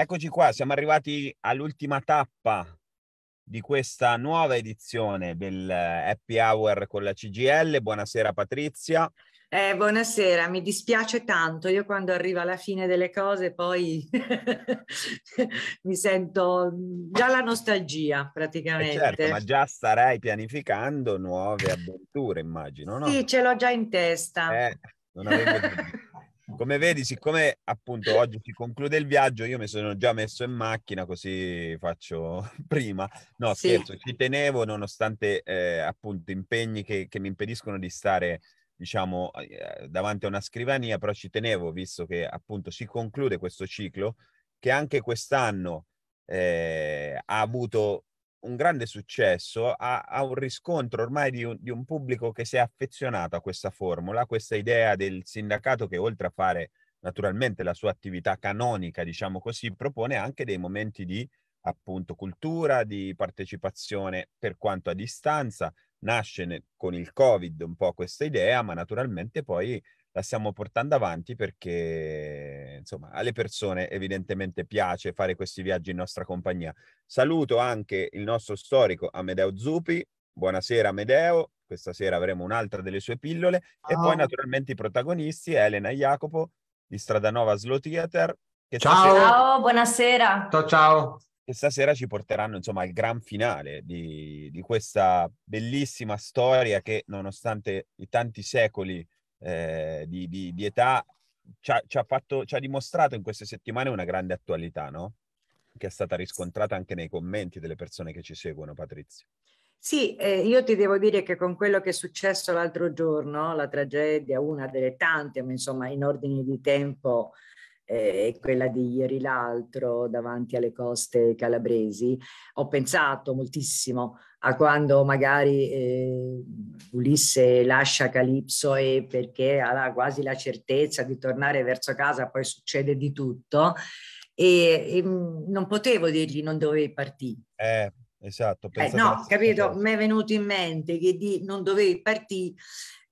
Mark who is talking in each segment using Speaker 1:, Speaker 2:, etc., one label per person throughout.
Speaker 1: Eccoci qua, siamo arrivati all'ultima tappa di questa nuova edizione del eh, Happy Hour con la CGL. Buonasera Patrizia.
Speaker 2: Eh, buonasera, mi dispiace tanto, io quando arrivo alla fine delle cose poi mi sento già la nostalgia eh, praticamente. Eh certo, ma già
Speaker 1: starei pianificando nuove avventure immagino, no? Sì,
Speaker 2: ce l'ho già in testa. Eh, non avevo
Speaker 1: come vedi, siccome appunto oggi si conclude il viaggio, io mi sono già messo in macchina così faccio prima. No, sì. scherzo, ci tenevo nonostante eh, appunto impegni che, che mi impediscono di stare diciamo eh, davanti a una scrivania, però ci tenevo visto che appunto si conclude questo ciclo che anche quest'anno eh, ha avuto un grande successo, ha, ha un riscontro ormai di un, di un, pubblico che si è affezionato a questa formula, a questa idea del sindacato che oltre a fare naturalmente la sua attività canonica, diciamo così, propone anche dei momenti di appunto cultura, di partecipazione per quanto a distanza. Nasce ne, con il Covid un po' questa idea, ma naturalmente poi la stiamo portando avanti perché insomma alle persone evidentemente piace fare questi viaggi in nostra compagnia. Saluto anche il nostro storico Amedeo Zupi. Buonasera Amedeo, questa sera avremo un'altra delle sue pillole oh. e poi naturalmente i protagonisti Elena e Jacopo di Stradanova Slow Theater. Che ciao. Stasera... ciao,
Speaker 3: buonasera. Ciao,
Speaker 1: ciao. Che stasera ci porteranno insomma al gran finale di, di questa bellissima storia che nonostante i tanti secoli eh, di, di, di, età ci ha, ci, ha fatto, ci ha, dimostrato in queste settimane una grande attualità, no? Che è stata riscontrata anche nei commenti delle persone che ci seguono, Patrizia.
Speaker 2: Sì, eh, io ti devo dire che con quello che è successo l'altro giorno, la tragedia, una delle tante, ma insomma in ordine di tempo eh, e quella di ieri l'altro davanti alle coste calabresi, ho pensato moltissimo a quando magari eh, Ulisse lascia Calipso e perché ha quasi la certezza di tornare verso casa, poi succede di tutto e, e mm, non potevo dirgli non dovevi partire. Eh, esatto. Eh, no, capito, mi è venuto in mente che di non dovevi partire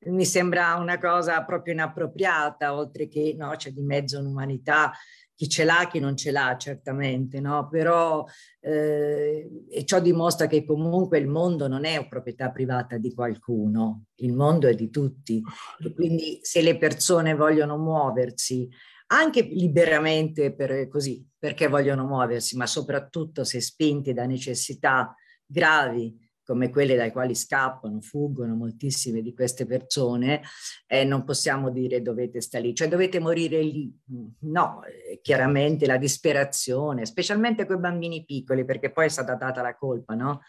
Speaker 2: mi sembra una cosa proprio inappropriata, oltre che no, c'è di mezzo un'umanità chi ce l'ha, chi non ce l'ha, certamente, no? Però eh, e ciò dimostra che comunque il mondo non è proprietà privata di qualcuno, il mondo è di tutti. E quindi se le persone vogliono muoversi anche liberamente per eh, così, perché vogliono muoversi, ma soprattutto se spinti da necessità gravi come quelle dai quali scappano, fuggono moltissime di queste persone, eh, non possiamo dire dovete stare lì, cioè dovete morire lì. Mm, no, eh, chiaramente la disperazione, specialmente con i bambini piccoli, perché poi è stata data la colpa, no?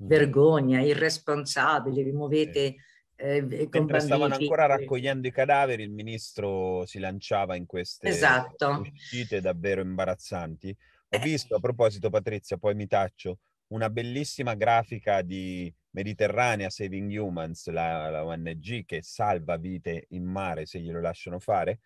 Speaker 2: Mm. Vergogna, irresponsabile, vi muovete... Eh, Mentre bambini, stavano ancora
Speaker 1: raccogliendo i cadaveri, il ministro si lanciava in queste esatto. uscite davvero imbarazzanti. Ho eh. visto, a proposito Patrizia, poi mi taccio, una bellissima grafica di Mediterranea Saving Humans, la, la ONG che salva vite in mare se glielo lasciano fare,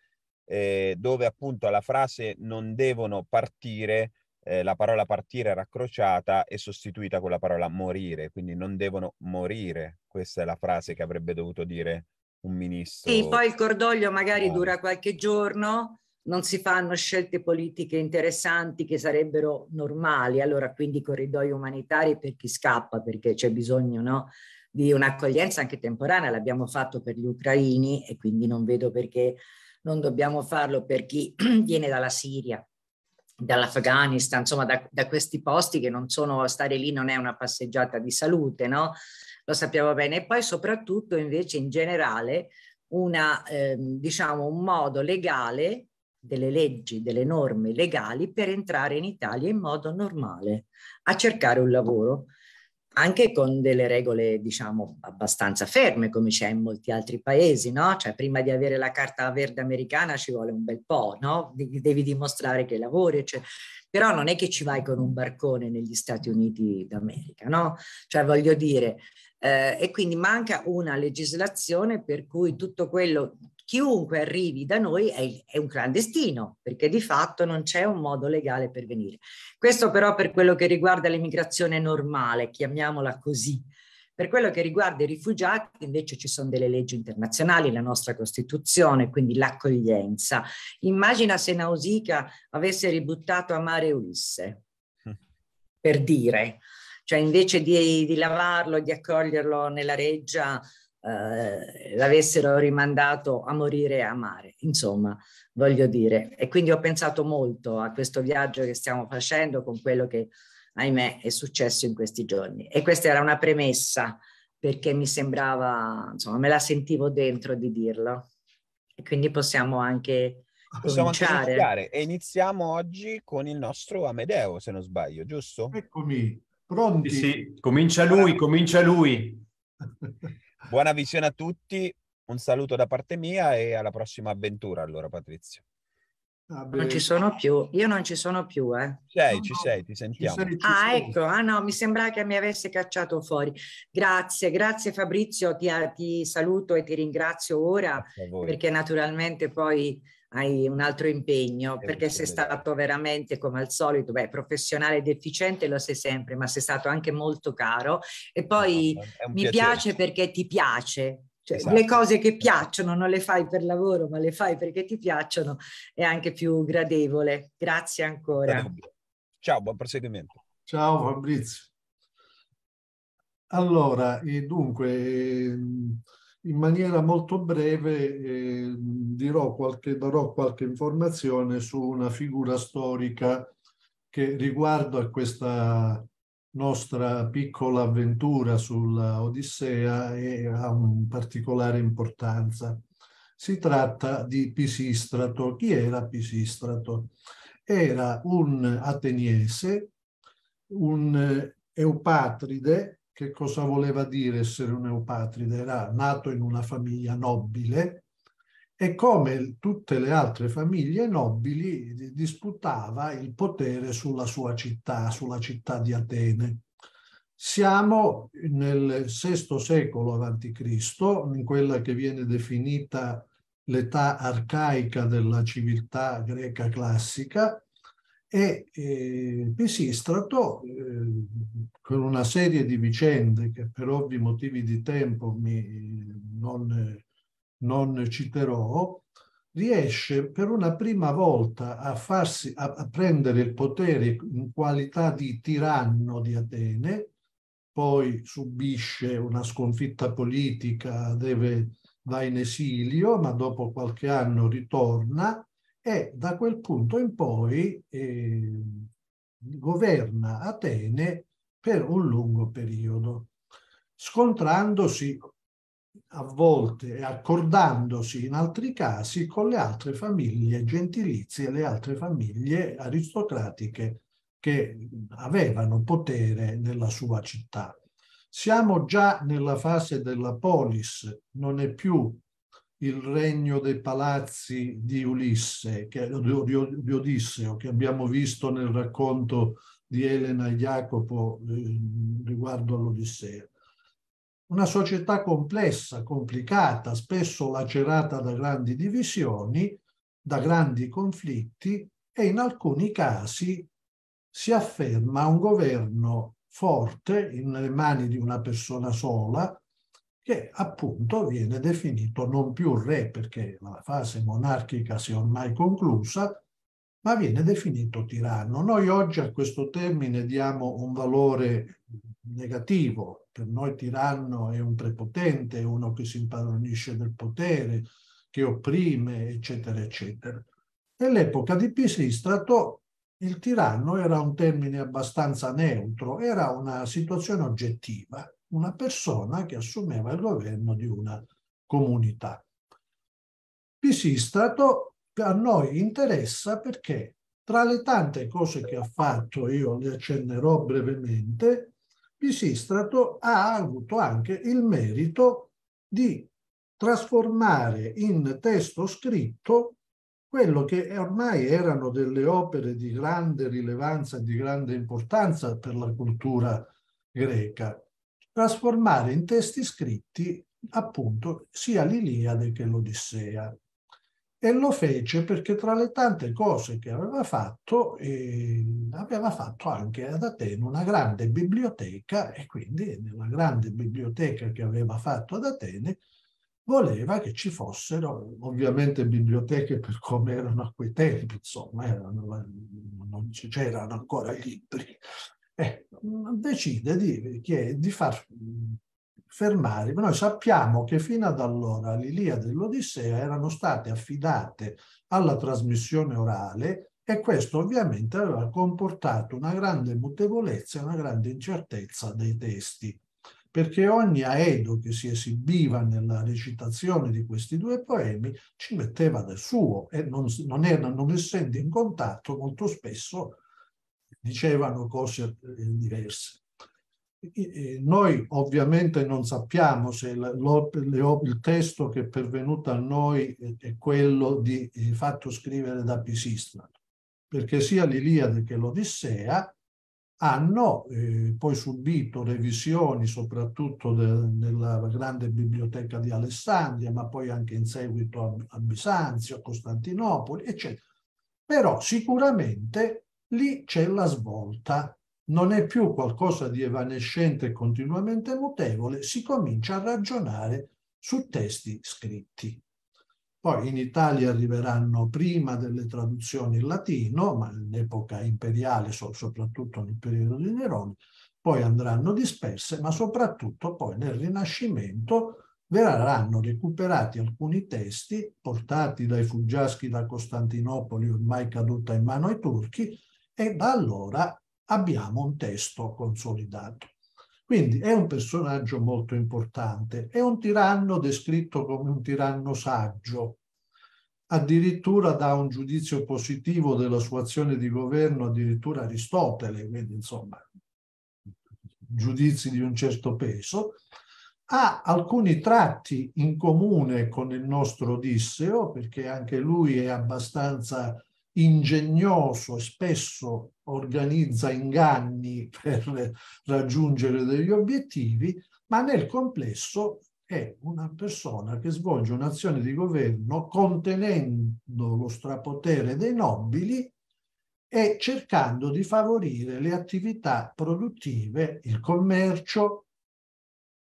Speaker 1: eh, dove appunto alla frase non devono partire, eh, la parola partire era crociata e sostituita con la parola morire, quindi non devono morire, questa è la frase che avrebbe dovuto dire un ministro. Sì, poi
Speaker 2: il cordoglio magari ah. dura qualche giorno non si fanno scelte politiche interessanti che sarebbero normali, allora quindi corridoi umanitari per chi scappa, perché c'è bisogno no, di un'accoglienza anche temporanea, l'abbiamo fatto per gli ucraini e quindi non vedo perché non dobbiamo farlo per chi viene dalla Siria, dall'Afghanistan, insomma da, da, questi posti che non sono, stare lì non è una passeggiata di salute, no? Lo sappiamo bene. E poi soprattutto invece in generale una, eh, diciamo, un modo legale delle leggi, delle norme legali per entrare in Italia in modo normale, a cercare un lavoro, anche con delle regole, diciamo, abbastanza ferme, come c'è in molti altri paesi, no? Cioè, prima di avere la carta verde americana ci vuole un bel po', no? Devi dimostrare che lavori, Cioè però non è che ci vai con un barcone negli Stati Uniti d'America, no? Cioè voglio dire, eh, e quindi manca una legislazione per cui tutto quello chiunque arrivi da noi è, è, un clandestino, perché di fatto non c'è un modo legale per venire. Questo però per quello che riguarda l'immigrazione normale, chiamiamola così. Per quello che riguarda i rifugiati, invece, ci sono delle leggi internazionali, la nostra Costituzione, quindi l'accoglienza. Immagina se Nausicaa avesse ributtato a mare Ulisse, per dire, cioè invece di, di lavarlo, di accoglierlo nella reggia, eh, l'avessero rimandato a morire a mare, insomma, voglio dire. E quindi ho pensato molto a questo viaggio che stiamo facendo con quello che, ahimè, è successo in questi giorni. E questa era una premessa perché mi sembrava, insomma, me la sentivo dentro di dirlo. E quindi possiamo anche ah, possiamo cominciare. iniziare.
Speaker 1: E iniziamo oggi con il nostro Amedeo, se non sbaglio, giusto? Eccomi,
Speaker 4: pronti? Sì, sì. comincia lui, comincia lui.
Speaker 1: Buona visione a tutti, un saluto da parte mia e alla prossima avventura allora Patrizio.
Speaker 2: Ah, non ci sono più, io non ci sono più. Eh. Sei, no, ci sei, ti sentiamo. Ci sono, ci ah, sono. ecco, ah no, mi sembrava che mi avesse cacciato fuori. Grazie, grazie Fabrizio, ti, ti saluto e ti ringrazio ora perché naturalmente poi hai un altro impegno, perché sei stato veramente, come al solito, beh, professionale ed efficiente, lo sei sempre, ma sei stato anche molto caro. E poi no, mi piace perché ti piace. Cioè, esatto. Le cose che esatto. piacciono non le fai per lavoro, ma le fai perché ti piacciono, è anche più gradevole. Grazie ancora. Ciao,
Speaker 5: buon proseguimento. Ciao Fabrizio. Allora, dunque, ehm, in maniera molto breve eh, qualche, darò qualche informazione su una figura storica che riguardo a questa nostra piccola avventura sulla Odissea è, ha un particolare importanza. Si tratta di Pisistrato. Chi era Pisistrato? Era un ateniese, un eh, eupatride che cosa voleva dire essere un Eupatride? Era nato in una famiglia nobile e come tutte le altre famiglie nobili disputava il potere sulla sua città, sulla città di Atene. Siamo nel VI secolo a.C., in quella che viene definita l'età arcaica della civiltà greca classica, e eh, Pisistratò, eh, con una serie di vicende che per ovvi motivi di tempo mi, non, non, citerò, riesce per una prima volta a, farsi, a, a prendere il potere in qualità di tiranno di Atene, poi subisce una sconfitta politica, deve, va in esilio, ma dopo qualche anno ritorna, e da quel punto in poi eh, governa Atene per un lungo periodo, scontrandosi a volte e accordandosi in altri casi con le altre famiglie gentilizie, le altre famiglie aristocratiche che avevano potere nella sua città. Siamo già nella fase della polis, non è più il regno dei palazzi di Ulisse, che, di, di, Odisseo, che abbiamo visto nel racconto di Elena e Jacopo eh, riguardo all'Odissea. Una società complessa, complicata, spesso lacerata da grandi divisioni, da grandi conflitti e in alcuni casi si afferma un governo forte, nelle mani di una persona sola, che appunto viene definito non più re perché la fase monarchica si è ormai conclusa, ma viene definito tiranno. Noi oggi a questo termine diamo un valore negativo, per noi tiranno è un prepotente, uno che si impadronisce del potere, che opprime, eccetera, eccetera. Nell'epoca di Pisistrato il tiranno era un termine abbastanza neutro, era una situazione oggettiva una persona che assumeva il governo di una comunità. Pisistrato a noi interessa perché tra le tante cose che ha fatto, io le accennerò brevemente, Pisistrato ha avuto anche il merito di trasformare in testo scritto quello che ormai erano delle opere di grande rilevanza e di grande importanza per la cultura greca trasformare in testi scritti appunto sia l'Iliade che l'Odissea. E lo fece perché tra le tante cose che aveva fatto, eh, aveva fatto anche ad Atene una grande biblioteca e quindi nella grande biblioteca che aveva fatto ad Atene voleva che ci fossero ovviamente biblioteche per come erano a quei tempi, insomma, erano, non c'erano ancora libri, eh, decide di, di, far fermare. Ma noi sappiamo che fino ad allora l'Iliade e l'Odissea erano state affidate alla trasmissione orale e questo ovviamente aveva comportato una grande mutevolezza e una grande incertezza dei testi, perché ogni aedo che si esibiva nella recitazione di questi due poemi ci metteva del suo e non, non, era, non essendo in contatto molto spesso dicevano cose eh, diverse. E noi ovviamente non sappiamo se il testo che è pervenuto a noi è quello di, fatto scrivere da Pisistra, perché sia l'Iliade che l'Odissea hanno eh, poi subito revisioni soprattutto nella grande biblioteca di Alessandria, ma poi anche in seguito a, a Bisanzio, a Costantinopoli, eccetera. Però sicuramente lì c'è la svolta. Non è più qualcosa di evanescente e continuamente mutevole, si comincia a ragionare su testi scritti. Poi in Italia arriveranno prima delle traduzioni in latino, ma in epoca imperiale, soprattutto nel periodo di Nerone, poi andranno disperse, ma soprattutto poi nel Rinascimento verranno recuperati alcuni testi portati dai fuggiaschi da Costantinopoli ormai caduta in mano ai turchi e da allora abbiamo un testo consolidato. Quindi è un personaggio molto importante, è un tiranno descritto come un tiranno saggio, addirittura dà un giudizio positivo della sua azione di governo, addirittura Aristotele, quindi insomma giudizi di un certo peso, ha alcuni tratti in comune con il nostro Odisseo, perché anche lui è abbastanza ingegnoso e spesso organizza inganni per raggiungere degli obiettivi, ma nel complesso è una persona che svolge un'azione di governo contenendo lo strapotere dei nobili e cercando di favorire le attività produttive, il commercio,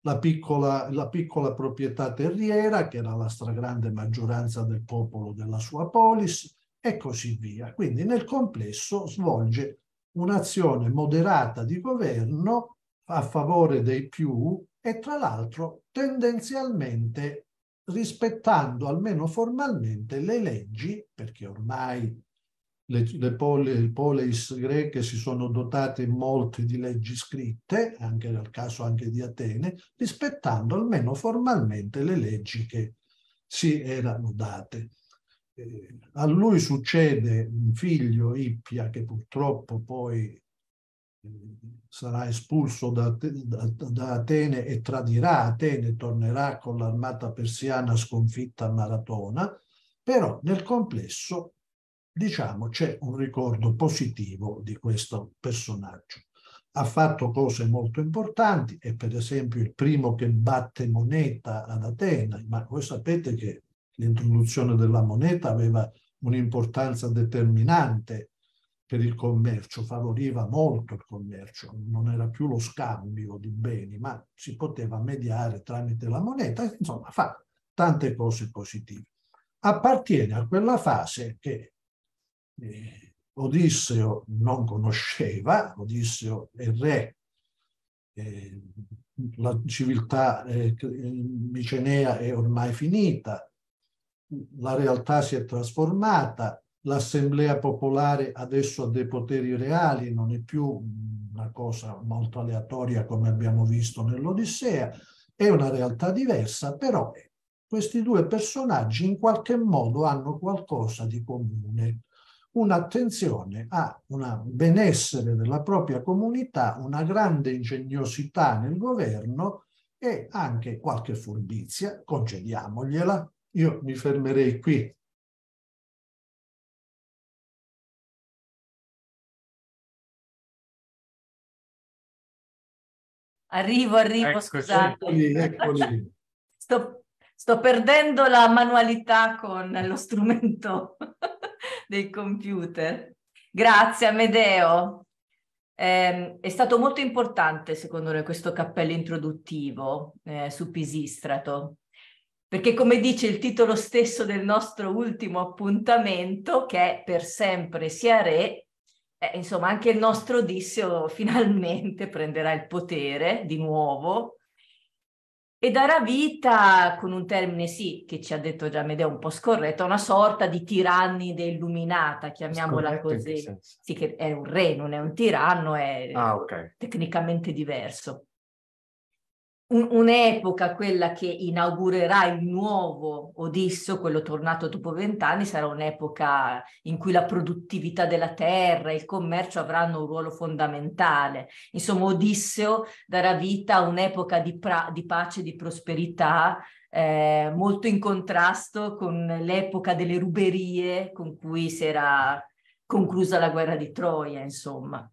Speaker 5: la piccola, la piccola proprietà terriera, che era la stragrande maggioranza del popolo della sua polis, e così via. Quindi nel complesso svolge un'azione moderata di governo a favore dei più e tra l'altro tendenzialmente rispettando almeno formalmente le leggi, perché ormai le, le, pole, le poleis greche si sono dotate molte di leggi scritte, anche nel caso anche di Atene, rispettando almeno formalmente le leggi che si erano date eh, a lui succede un figlio, Ippia, che purtroppo poi eh, sarà espulso da, da, da, Atene e tradirà Atene, tornerà con l'armata persiana sconfitta a Maratona, però nel complesso diciamo c'è un ricordo positivo di questo personaggio. Ha fatto cose molto importanti, è per esempio il primo che batte moneta ad Atene, ma voi sapete che l'introduzione della moneta aveva un'importanza determinante per il commercio, favoriva molto il commercio, non era più lo scambio di beni, ma si poteva mediare tramite la moneta, insomma fa tante cose positive. Appartiene a quella fase che eh, Odisseo non conosceva, Odisseo è re, eh, la civiltà eh, eh micenea è ormai finita, la realtà si è trasformata, l'assemblea popolare adesso ha dei poteri reali, non è più una cosa molto aleatoria come abbiamo visto nell'Odissea, è una realtà diversa, però questi due personaggi in qualche modo hanno qualcosa di comune, un'attenzione a un benessere della propria comunità, una grande ingegnosità nel governo e anche qualche furbizia, concediamogliela, io mi fermerei qui.
Speaker 3: Arrivo, arrivo, ecco, scusate. Eccoli, eccoli. Sto, sto perdendo la manualità con lo strumento del computer. Grazie Amedeo. Eh, è stato molto importante secondo me, questo cappello introduttivo eh, su Pisistrato perché come dice il titolo stesso del nostro ultimo appuntamento, che è Per sempre sia re, eh, insomma anche il nostro Odisseo finalmente prenderà il potere di nuovo e darà vita, con un termine sì, che ci ha detto già Medeo un po' scorretto, a una sorta di tirannide illuminata, chiamiamola così. Sì, che è un re, non è un tiranno, è ah, okay. tecnicamente diverso un'epoca, quella che inaugurerà il nuovo Odisso, quello tornato dopo vent'anni, sarà un'epoca in cui la produttività della terra e il commercio avranno un ruolo fondamentale. Insomma, Odisseo darà vita a un'epoca di, pra- di pace, di prosperità, eh, molto in contrasto con l'epoca delle ruberie con cui si era conclusa la guerra di Troia, insomma.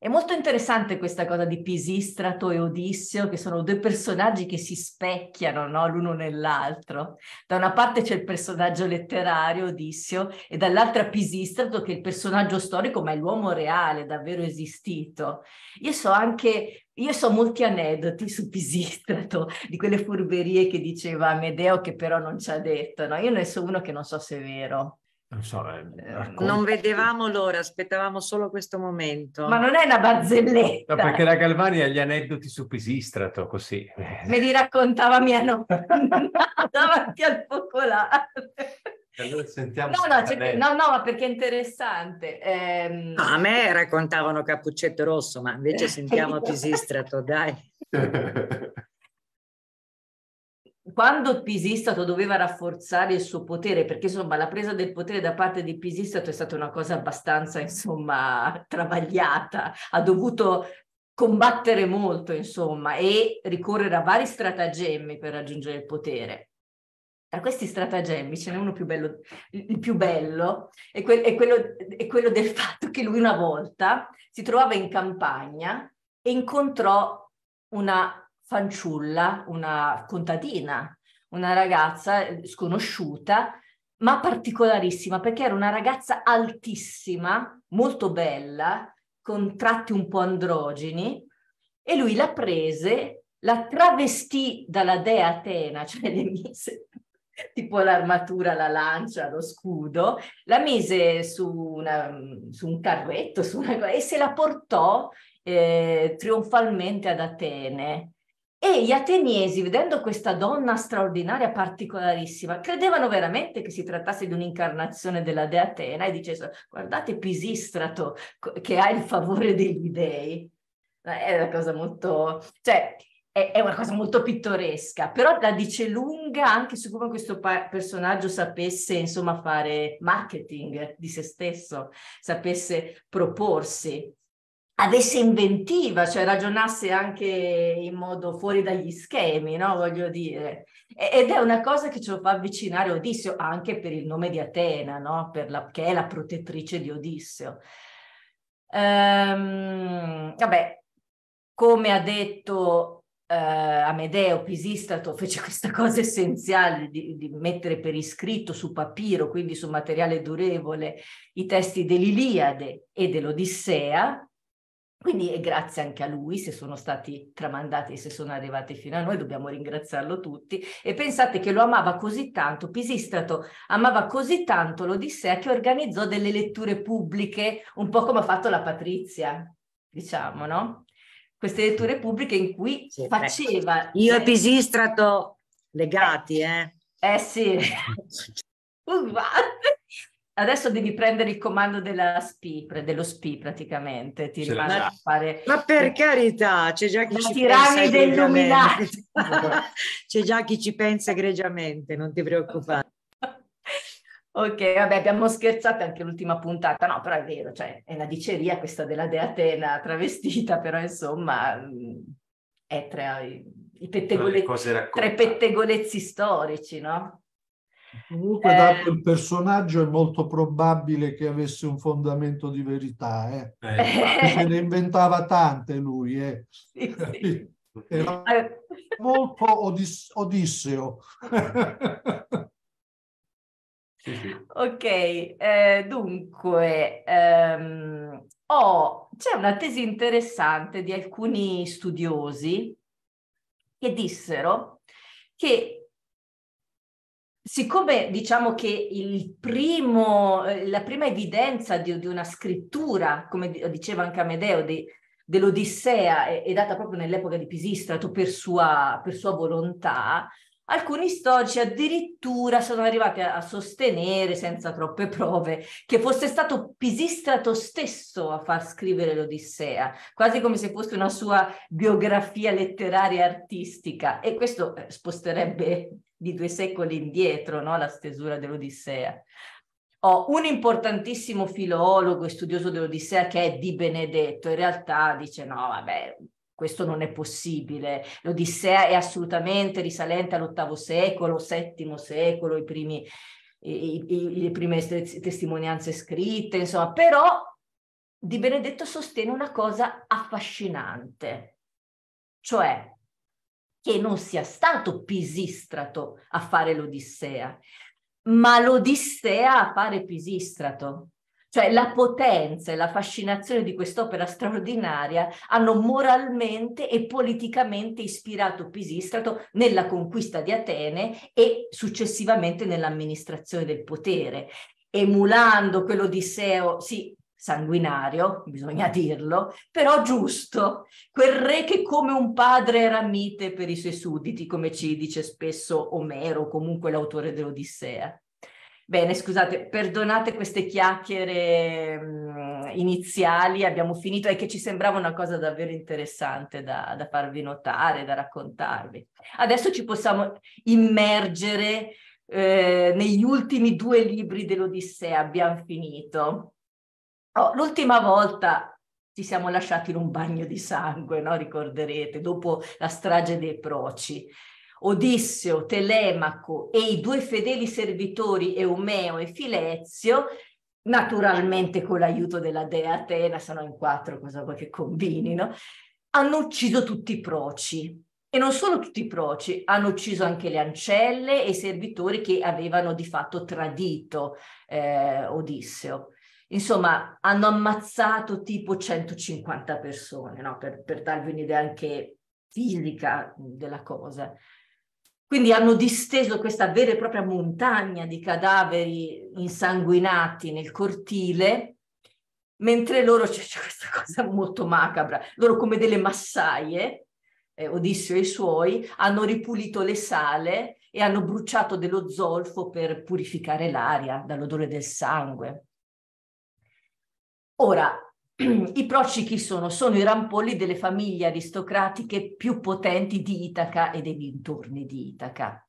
Speaker 3: È molto interessante questa cosa di Pisistrato e Odisseo, che sono due personaggi che si specchiano no? l'uno nell'altro. Da una parte c'è il personaggio letterario, Odisseo, e dall'altra Pisistrato, che è il personaggio storico, ma è l'uomo reale, davvero esistito. Io so anche io so molti aneddoti su Pisistrato, di quelle furberie che diceva Amedeo che però non ci ha detto, no? Io ne so uno che non so se è vero.
Speaker 4: Non, so, eh, eh
Speaker 2: non vedevamo l'ora, aspettavamo solo questo momento. Ma non è una barzelletta. No, perché
Speaker 4: la Galvani ha gli aneddoti su Pisistrato, così.
Speaker 2: Me li raccontava mia nonna
Speaker 3: davanti al focolare.
Speaker 2: Allora no, no, cioè, no, no,
Speaker 3: ma perché è interessante. Ehm... a
Speaker 2: me raccontavano Cappuccetto Rosso, ma invece sentiamo Pisistrato, dai.
Speaker 3: quando Pisistato doveva rafforzare il suo potere, perché insomma la presa del potere da parte di Pisistato è stata una cosa abbastanza insomma travagliata, ha dovuto combattere molto insomma e ricorrere a vari stratagemmi per raggiungere il potere. Tra questi stratagemmi ce n'è uno più bello, il più bello, è, que- è, quello, è quello del fatto che lui una volta si trovava in campagna e incontrò una fanciulla, una contadina, una ragazza eh, sconosciuta, ma particolarissima, perché era una ragazza altissima, molto bella, con tratti un po' androgeni, e lui la prese, la travestì dalla dea Atena, cioè le mise tipo l'armatura, la lancia, lo scudo, la mise su, una, su un carretto su una, e se la portò eh, trionfalmente ad Atene. E gli ateniesi, vedendo questa donna straordinaria, particolarissima, credevano veramente che si trattasse di un'incarnazione della dea Atena e dicessero: Guardate Pisistrato che ha il favore degli dei. È una cosa molto. Cioè, è, una cosa molto pittoresca, però la dice lunga anche su come questo pa- personaggio sapesse insomma fare marketing di se stesso, sapesse proporsi avesse inventiva, cioè ragionasse anche in modo fuori dagli schemi, no? voglio dire. Ed è una cosa che ce lo fa avvicinare a Odisseo, anche per il nome di Atena, no? la, che è la protettrice di Odisseo. Ehm, vabbè, come ha detto eh, Amedeo Pisistrato, fece questa cosa essenziale di, di mettere per iscritto su papiro, quindi su materiale durevole, i testi dell'Iliade e dell'Odissea, quindi e grazie anche a lui se sono stati tramandati e se sono arrivati fino a noi, dobbiamo ringraziarlo tutti. E pensate che lo amava così tanto, Pisistrato amava così tanto l'Odissea che organizzò delle letture pubbliche, un po' come ha fatto la Patrizia, diciamo, no? Queste letture pubbliche in cui sì, ecco. faceva... Io e
Speaker 2: Pisistrato legati, eh? Eh, eh sì.
Speaker 3: Uguale adesso devi prendere il comando della SPI, dello SPI praticamente, ti rimane a fare...
Speaker 2: Ma per carità, c'è già chi La ci tirani dell'illuminati! c'è già chi ci pensa egregiamente, non ti preoccupare.
Speaker 3: Ok, vabbè, abbiamo scherzato anche l'ultima puntata, no, però è vero, cioè è una diceria questa della Dea Atena travestita, però insomma mm, è tra i, i pettegole... pettegolezzi storici, no?
Speaker 5: Comunque, eh. dato il personaggio, è molto probabile che avesse un fondamento di verità. Eh? Eh. eh. Se ne inventava tante lui. Eh. Sì, sì. Era ah. molto odis- odisseo. sì, sì.
Speaker 3: Ok, eh, dunque, ehm, oh, c'è una tesi interessante di alcuni studiosi che dissero che siccome diciamo che primo, eh, la prima evidenza di, di, una scrittura, come diceva anche Amedeo, di, dell'Odissea è, è, data proprio nell'epoca di Pisistrato per sua, per sua volontà, Alcuni storici addirittura sono arrivati a, sostenere, senza troppe prove, che fosse stato Pisistrato stesso a far scrivere l'Odissea, quasi come se fosse una sua biografia letteraria e artistica. E questo eh, sposterebbe di due secoli indietro no? la stesura dell'Odissea. Ho un importantissimo filologo e studioso dell'Odissea che è Di Benedetto, in realtà dice no, vabbè, questo non è possibile. L'Odissea è assolutamente risalente all'ottavo secolo, VII secolo, i primi, i, i, le prime testimonianze scritte, insomma, però Di Benedetto sostiene una cosa affascinante, cioè che non sia stato Pisistrato a fare l'Odissea, ma l'Odissea a fare Pisistrato. Cioè la potenza e la fascinazione di quest'opera straordinaria hanno moralmente e politicamente ispirato Pisistrato nella conquista di Atene e successivamente nell'amministrazione del potere, emulando quell'Odisseo, sì, sanguinario, bisogna dirlo, però giusto, quel re che come un padre era mite per i suoi sudditi, come ci dice spesso Omero, comunque l'autore dell'Odissea. Bene, scusate, perdonate queste chiacchiere mh, iniziali, abbiamo finito è che ci sembrava una cosa davvero interessante da, da farvi notare, da raccontarvi. Adesso ci possiamo immergere eh, negli ultimi due libri dell'Odissea, abbiamo finito. Oh, l'ultima volta ci siamo lasciati in un bagno di sangue, no? ricorderete, dopo la strage dei Proci. Odisseo, Telemaco e i due fedeli servitori Eumeo e Filezio, naturalmente con l'aiuto della dea Atena, sono in quattro, cosa vuoi che combinino, hanno ucciso tutti i proci. E non solo tutti i proci, hanno ucciso anche le ancelle e i servitori che avevano di fatto tradito eh, Odisseo. Insomma, hanno ammazzato tipo 150 persone, no? per, per darvi un'idea anche fisica della cosa. Quindi hanno disteso questa vera e propria montagna di cadaveri insanguinati nel cortile, mentre loro c'è, questa cosa molto macabra, loro come delle massaie, eh, Odisseo e i suoi, hanno ripulito le sale e hanno bruciato dello zolfo per purificare l'aria dall'odore del sangue. Ora, i proci chi sono? Sono i rampolli delle famiglie aristocratiche più potenti di Itaca e dei dintorni di Itaca.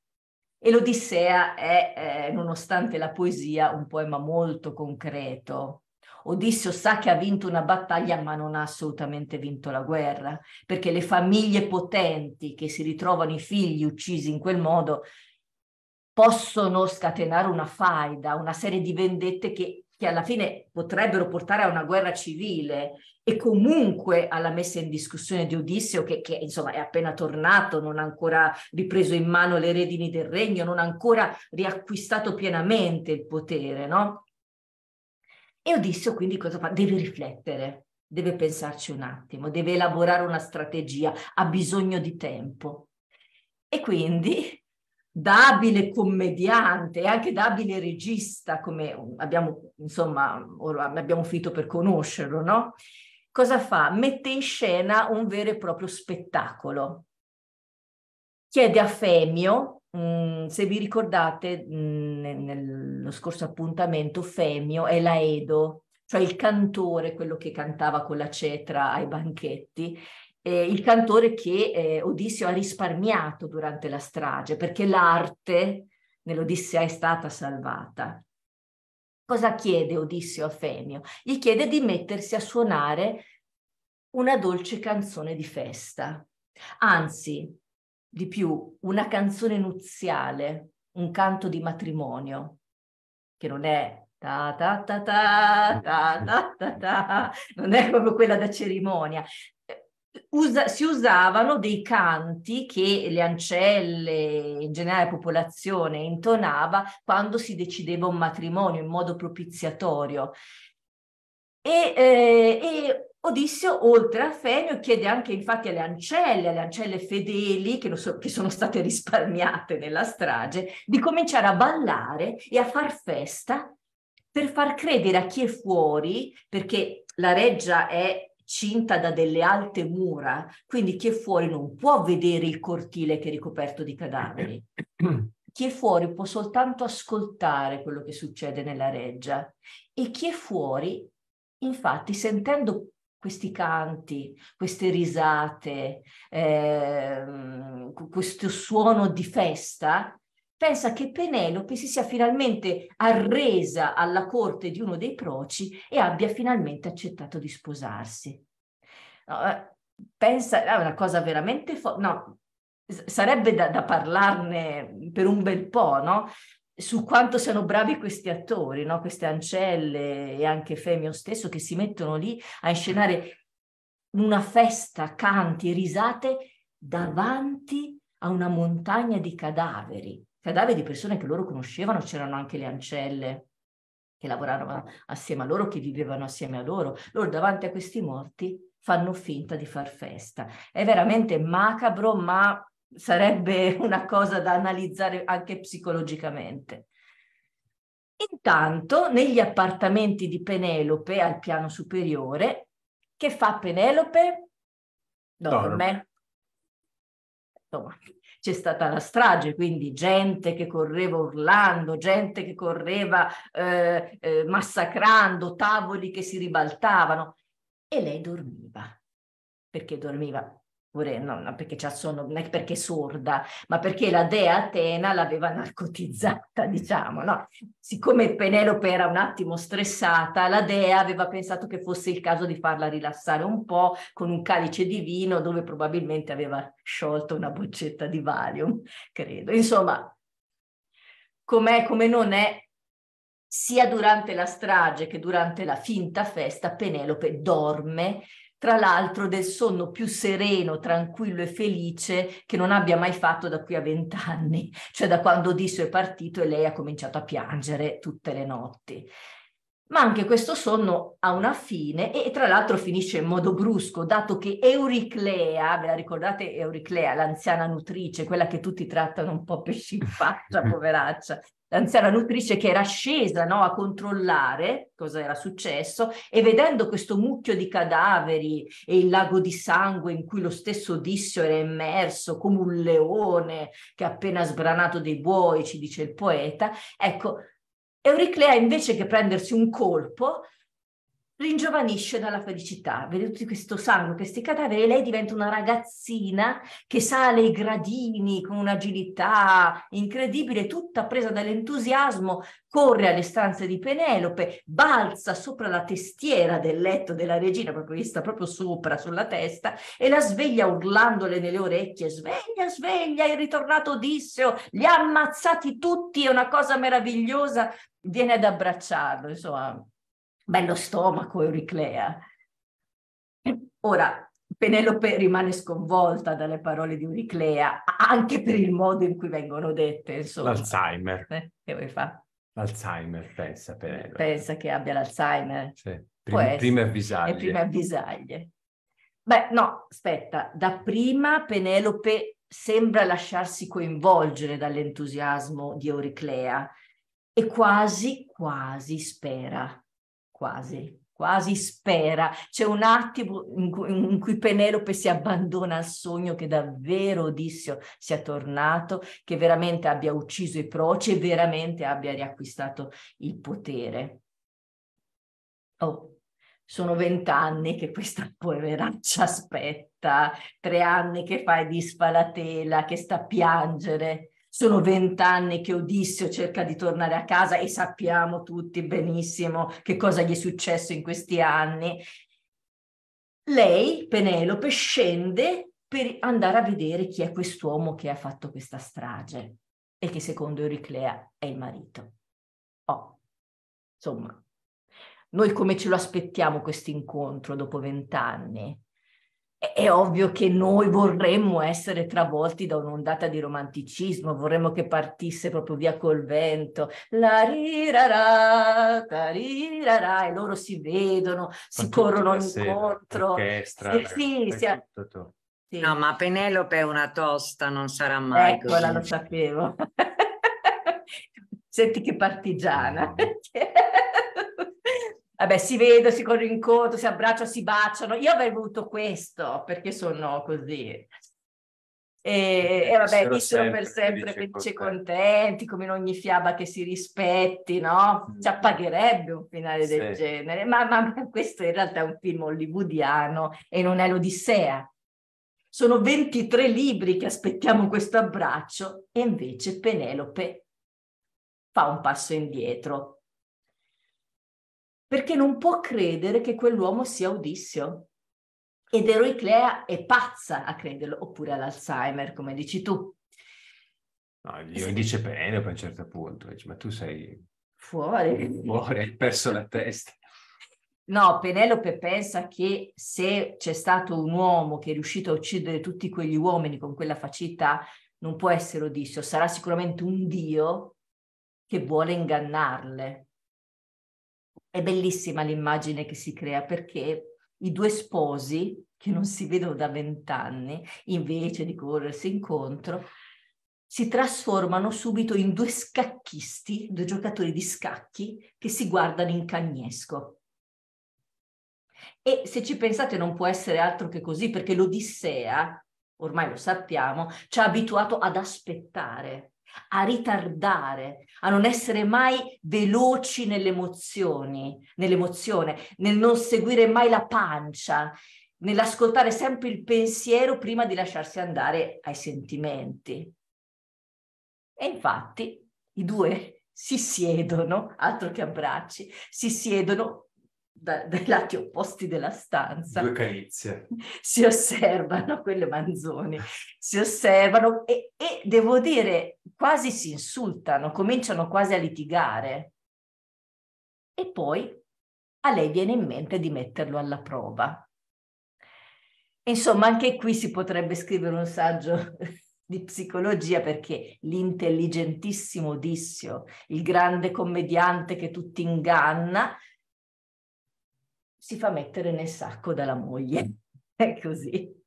Speaker 3: E l'Odissea è, eh, nonostante la poesia, un poema molto concreto. Odisseo sa che ha vinto una battaglia ma non ha assolutamente vinto la guerra, perché le famiglie potenti che si ritrovano i figli uccisi in quel modo possono scatenare una faida, una serie di vendette che che alla fine potrebbero portare a una guerra civile e comunque alla messa in discussione di Odisseo che, che insomma è appena tornato, non ha ancora ripreso in mano le redini del regno, non ha ancora riacquistato pienamente il potere, no? E Odisseo quindi cosa fa? Deve riflettere, deve pensarci un attimo, deve elaborare una strategia, ha bisogno di tempo. E quindi da abile commediante e anche da abile regista, come abbiamo, insomma, abbiamo finito per conoscerlo, no? Cosa fa? Mette in scena un vero e proprio spettacolo. Chiede a Femio, mh, mm, se vi ricordate, mh, mm, nello scorso appuntamento, Femio è l'Aedo, cioè il cantore, quello che cantava con la cetra ai banchetti, eh, il cantore che eh, Odisseo ha risparmiato durante la strage, perché l'arte nell'Odissea è stata salvata. Cosa chiede Odissio a Fenio? Gli chiede di mettersi a suonare una dolce canzone di festa, anzi, di più, una canzone nuziale, un canto di matrimonio, che non è ta ta ta ta ta ta ta, ta non è proprio quella da cerimonia, usa, si usavano dei canti che le ancelle, in generale la popolazione, intonava quando si decideva un matrimonio in modo propiziatorio. E, eh, e Odisseo, oltre a Fenio, chiede anche infatti alle ancelle, alle ancelle fedeli, che, so, che, sono state risparmiate nella strage, di cominciare a ballare e a far festa per far credere a chi è fuori, perché la reggia è cinta da delle alte mura, quindi chi è fuori non può vedere il cortile che è ricoperto di cadaveri. Chi è fuori può soltanto ascoltare quello che succede nella reggia e chi è fuori, infatti, sentendo questi canti, queste risate, eh, questo suono di festa, pensa che Penelope si sia finalmente arresa alla corte di uno dei proci e abbia finalmente accettato di sposarsi. No, eh, pensa, è una cosa veramente... forte, no, sarebbe da, da, parlarne per un bel po', no? Su quanto siano bravi questi attori, no? queste ancelle e anche Femio stesso che si mettono lì a inscenare una festa, canti, e risate davanti a una montagna di cadaveri cadaveri cioè, di persone che loro conoscevano, c'erano anche le ancelle che lavoravano assieme a loro, che vivevano assieme a loro. Loro davanti a questi morti fanno finta di far festa. È veramente macabro, ma sarebbe una cosa da analizzare anche psicologicamente. Intanto, negli appartamenti di Penelope al piano superiore, che fa Penelope? Dorme. Dorme c'è stata la strage, quindi gente che correva urlando, gente che correva eh, eh, massacrando, tavoli che si ribaltavano e lei dormiva, perché dormiva Oppure no, non perché c'ha sonno, non è perché è sorda, ma perché la dea Atena l'aveva narcotizzata, diciamo, no? Siccome Penelope era un attimo stressata, la dea aveva pensato che fosse il caso di farla rilassare un po' con un calice di vino dove probabilmente aveva sciolto una boccetta di Valium, credo. Insomma, com'è, come non è, sia durante la strage che durante la finta festa, Penelope dorme tra l'altro del sonno più sereno, tranquillo e felice che non abbia mai fatto da qui a vent'anni, cioè da quando Disso è partito e lei ha cominciato a piangere tutte le notti ma anche questo sonno ha una fine e tra l'altro finisce in modo brusco, dato che Euriclea, ve la ricordate Euriclea, l'anziana nutrice, quella che tutti trattano un po' pesci in faccia, poveraccia, l'anziana nutrice che era scesa no, a controllare cosa era successo e vedendo questo mucchio di cadaveri e il lago di sangue in cui lo stesso Odissio era immerso come un leone che ha appena sbranato dei buoi, ci dice il poeta, ecco, Euriclea invece che prendersi un colpo ringiovanisce dalla felicità. Vede tutto questo sangue, questi cadaveri, e lei diventa una ragazzina che sale i gradini con un'agilità incredibile, tutta presa dall'entusiasmo, corre alle stanze di Penelope, balza sopra la testiera del letto della regina, proprio vista proprio sopra, sulla testa, e la sveglia urlandole nelle orecchie, sveglia, sveglia, è ritornato Odisseo, li ha ammazzati tutti, è una cosa meravigliosa, viene ad abbracciarlo, insomma bello stomaco, Euriclea. Ora, Penelope rimane sconvolta dalle parole di Euriclea, anche per il modo in cui vengono dette, insomma.
Speaker 4: L'Alzheimer. Eh, che vuoi fare? L'Alzheimer, pensa Penelope.
Speaker 3: Pensa che abbia l'Alzheimer.
Speaker 2: Sì, prime, prime avvisaglie. prime
Speaker 3: avvisaglie. Beh, no, aspetta, da prima Penelope sembra lasciarsi coinvolgere dall'entusiasmo di Euriclea e quasi, quasi spera quasi, quasi spera. C'è un attimo in cui, in cui, Penelope si abbandona al sogno che davvero Odisseo sia tornato, che veramente abbia ucciso i proci e veramente abbia riacquistato il potere. Oh, sono vent'anni che questa poveraccia aspetta, tre anni che fai di tela, che sta a piangere sono vent'anni che Odisseo cerca di tornare a casa e sappiamo tutti benissimo che cosa gli è successo in questi anni. Lei, Penelope, scende per andare a vedere chi è quest'uomo che ha fatto questa strage e che secondo Euriclea è il marito. Oh, insomma, noi come ce lo aspettiamo questo incontro dopo vent'anni? è ovvio che noi vorremmo essere travolti da un'ondata di romanticismo, vorremmo che partisse proprio via col vento, la rirara, la rirara, e
Speaker 2: loro si vedono, Con si corrono incontro. Orchestra, sì, sì, si, sì. No, ma Penelope è una tosta, non sarà mai ecco, così. lo sapevo. Senti che partigiana.
Speaker 3: vabbè, si vedono, si corrono incontro, si abbracciano, si baciano. Io avrei voluto questo perché sono così. E, e vabbè, dissero per sempre felici e contenti, come in ogni fiaba che si rispetti, no? Mm. Ci appagherebbe un finale sì. del genere, ma, ma questo in realtà è un film hollywoodiano e non è l'Odissea. Sono 23 libri che aspettiamo questo abbraccio e invece Penelope fa un passo indietro perché non può credere che quell'uomo sia Odisseo. Ed Eroiclea è pazza a crederlo, oppure all'Alzheimer, come dici tu.
Speaker 4: No, gli sì. dice Penelope a un certo punto, dice, ma tu sei
Speaker 3: fuori, fuori
Speaker 4: hai perso la testa.
Speaker 3: No, Penelope pensa che se c'è stato un uomo che è riuscito a uccidere tutti quegli uomini con quella facilità, non può essere Odisseo, sarà sicuramente un dio che vuole ingannarle è bellissima l'immagine che si crea perché i due sposi, che non mm. si vedono da vent'anni, invece di corrersi incontro, si trasformano subito in due scacchisti, due giocatori di scacchi che si guardano in cagnesco. E se ci pensate non può essere altro che così, perché l'Odissea, ormai lo sappiamo, ci ha abituato ad aspettare a ritardare, a non essere mai veloci nelle emozioni, nell'emozione, nel non seguire mai la pancia, nell'ascoltare sempre il pensiero prima di lasciarsi andare ai sentimenti. E infatti i due si siedono, altro che abbracci, si siedono da, dai lati opposti della stanza. Due
Speaker 4: canizie.
Speaker 3: Si osservano, quelle manzoni, si osservano e, e devo dire quasi si insultano, cominciano quasi a litigare. E poi a lei viene in mente di metterlo alla prova. Insomma, anche qui si potrebbe scrivere un saggio di psicologia perché l'intelligentissimo Dissio, il grande commediante che tutti inganna, si fa mettere nel sacco dalla moglie. È così.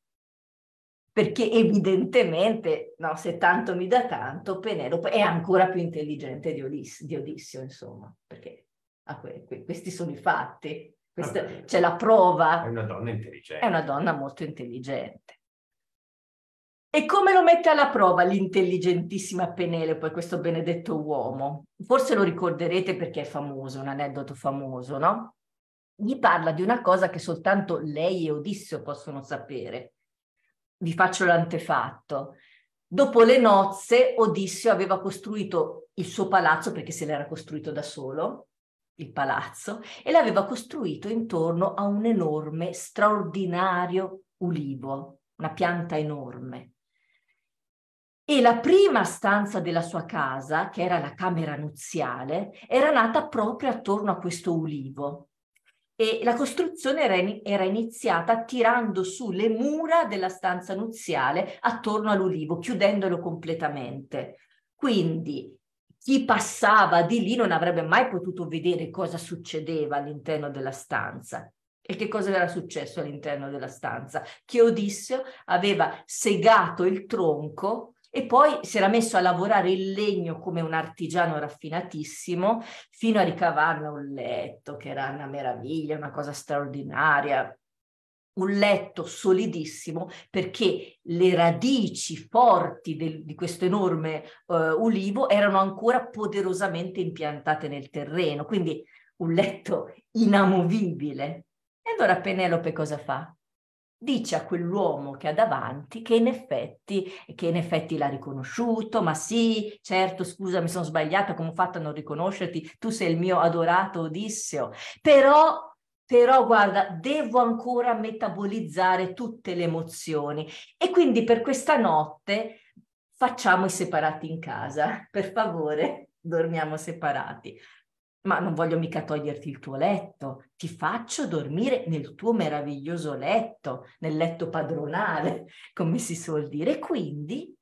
Speaker 3: Perché evidentemente, no, se tanto mi dà tanto, Penelope è ancora più intelligente di, Odisse, di Odissio, insomma, perché ah, que- que- questi sono i fatti, Questa, ah, c'è la prova. È una donna intelligente. È una donna molto intelligente. E come lo mette alla prova l'intelligentissima Penelope, questo benedetto uomo? Forse lo ricorderete perché è famoso, un aneddoto famoso, no? gli parla di una cosa che soltanto lei e Odisseo possono sapere. Vi faccio l'antefatto. Dopo le nozze, Odisseo aveva costruito il suo palazzo perché se l'era costruito da solo, il palazzo, e l'aveva costruito intorno a un enorme, straordinario ulivo, una pianta enorme. E la prima stanza della sua casa, che era la camera nuziale, era nata proprio attorno a questo ulivo e la costruzione era, in, era iniziata tirando su le mura della stanza nuziale attorno all'ulivo, chiudendolo completamente.
Speaker 5: Quindi
Speaker 3: chi passava di lì non avrebbe mai potuto vedere cosa succedeva all'interno della stanza. E che cosa era successo all'interno della stanza? Che Odisseo aveva segato il tronco e poi si era messo a lavorare il legno come un artigiano raffinatissimo fino a ricavarne un letto che era una meraviglia, una cosa straordinaria, un letto solidissimo perché le radici forti del, di questo enorme uh, ulivo erano ancora poderosamente impiantate nel terreno, quindi un letto inamovibile. E allora Penelope cosa fa? dice a quell'uomo che ha davanti che in effetti, che in effetti l'ha riconosciuto, ma sì, certo, scusa, mi sono sbagliata, come ho fatto a non riconoscerti, tu sei il mio adorato Odisseo, però... Però guarda, devo ancora metabolizzare tutte le emozioni e quindi per questa notte facciamo i separati in casa, per favore, dormiamo separati ma non voglio mica toglierti il tuo letto, ti faccio dormire nel tuo meraviglioso letto, nel letto padronale, come si suol dire. Quindi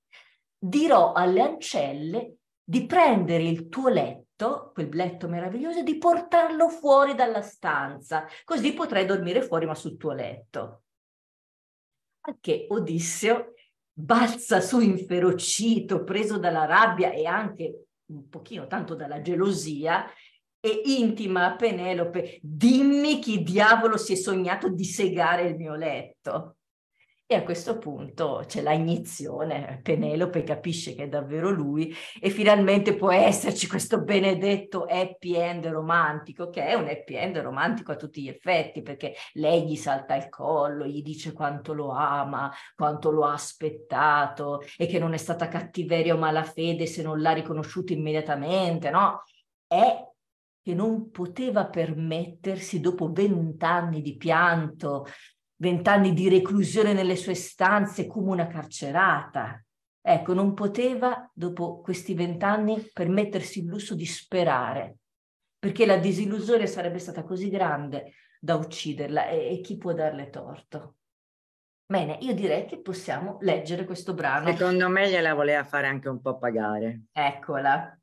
Speaker 3: dirò alle ancelle di prendere il tuo letto, quel letto meraviglioso, e di portarlo fuori dalla stanza, così potrai dormire fuori ma sul tuo letto. Anche Odisseo balza su inferocito, preso dalla rabbia e anche un pochino tanto dalla gelosia e intima a Penelope, dimmi chi diavolo si è sognato di segare il mio letto. E a questo punto c'è la iniezione, Penelope capisce che è davvero lui e finalmente può esserci questo benedetto happy end romantico, che è un happy end romantico a tutti gli effetti, perché lei gli salta il collo, gli dice quanto lo ama, quanto lo ha aspettato e che non è stata cattiveria o malafede se non l'ha riconosciuto immediatamente, no? È che non poteva permettersi dopo vent'anni di pianto, vent'anni di reclusione nelle sue stanze come una carcerata. Ecco, non poteva dopo questi vent'anni permettersi il lusso di sperare, perché la disillusione sarebbe stata così grande da ucciderla e, e chi può darle torto? Bene, io direi che possiamo leggere questo brano. Secondo
Speaker 2: me gliela voleva fare anche un po' pagare.
Speaker 3: Eccola,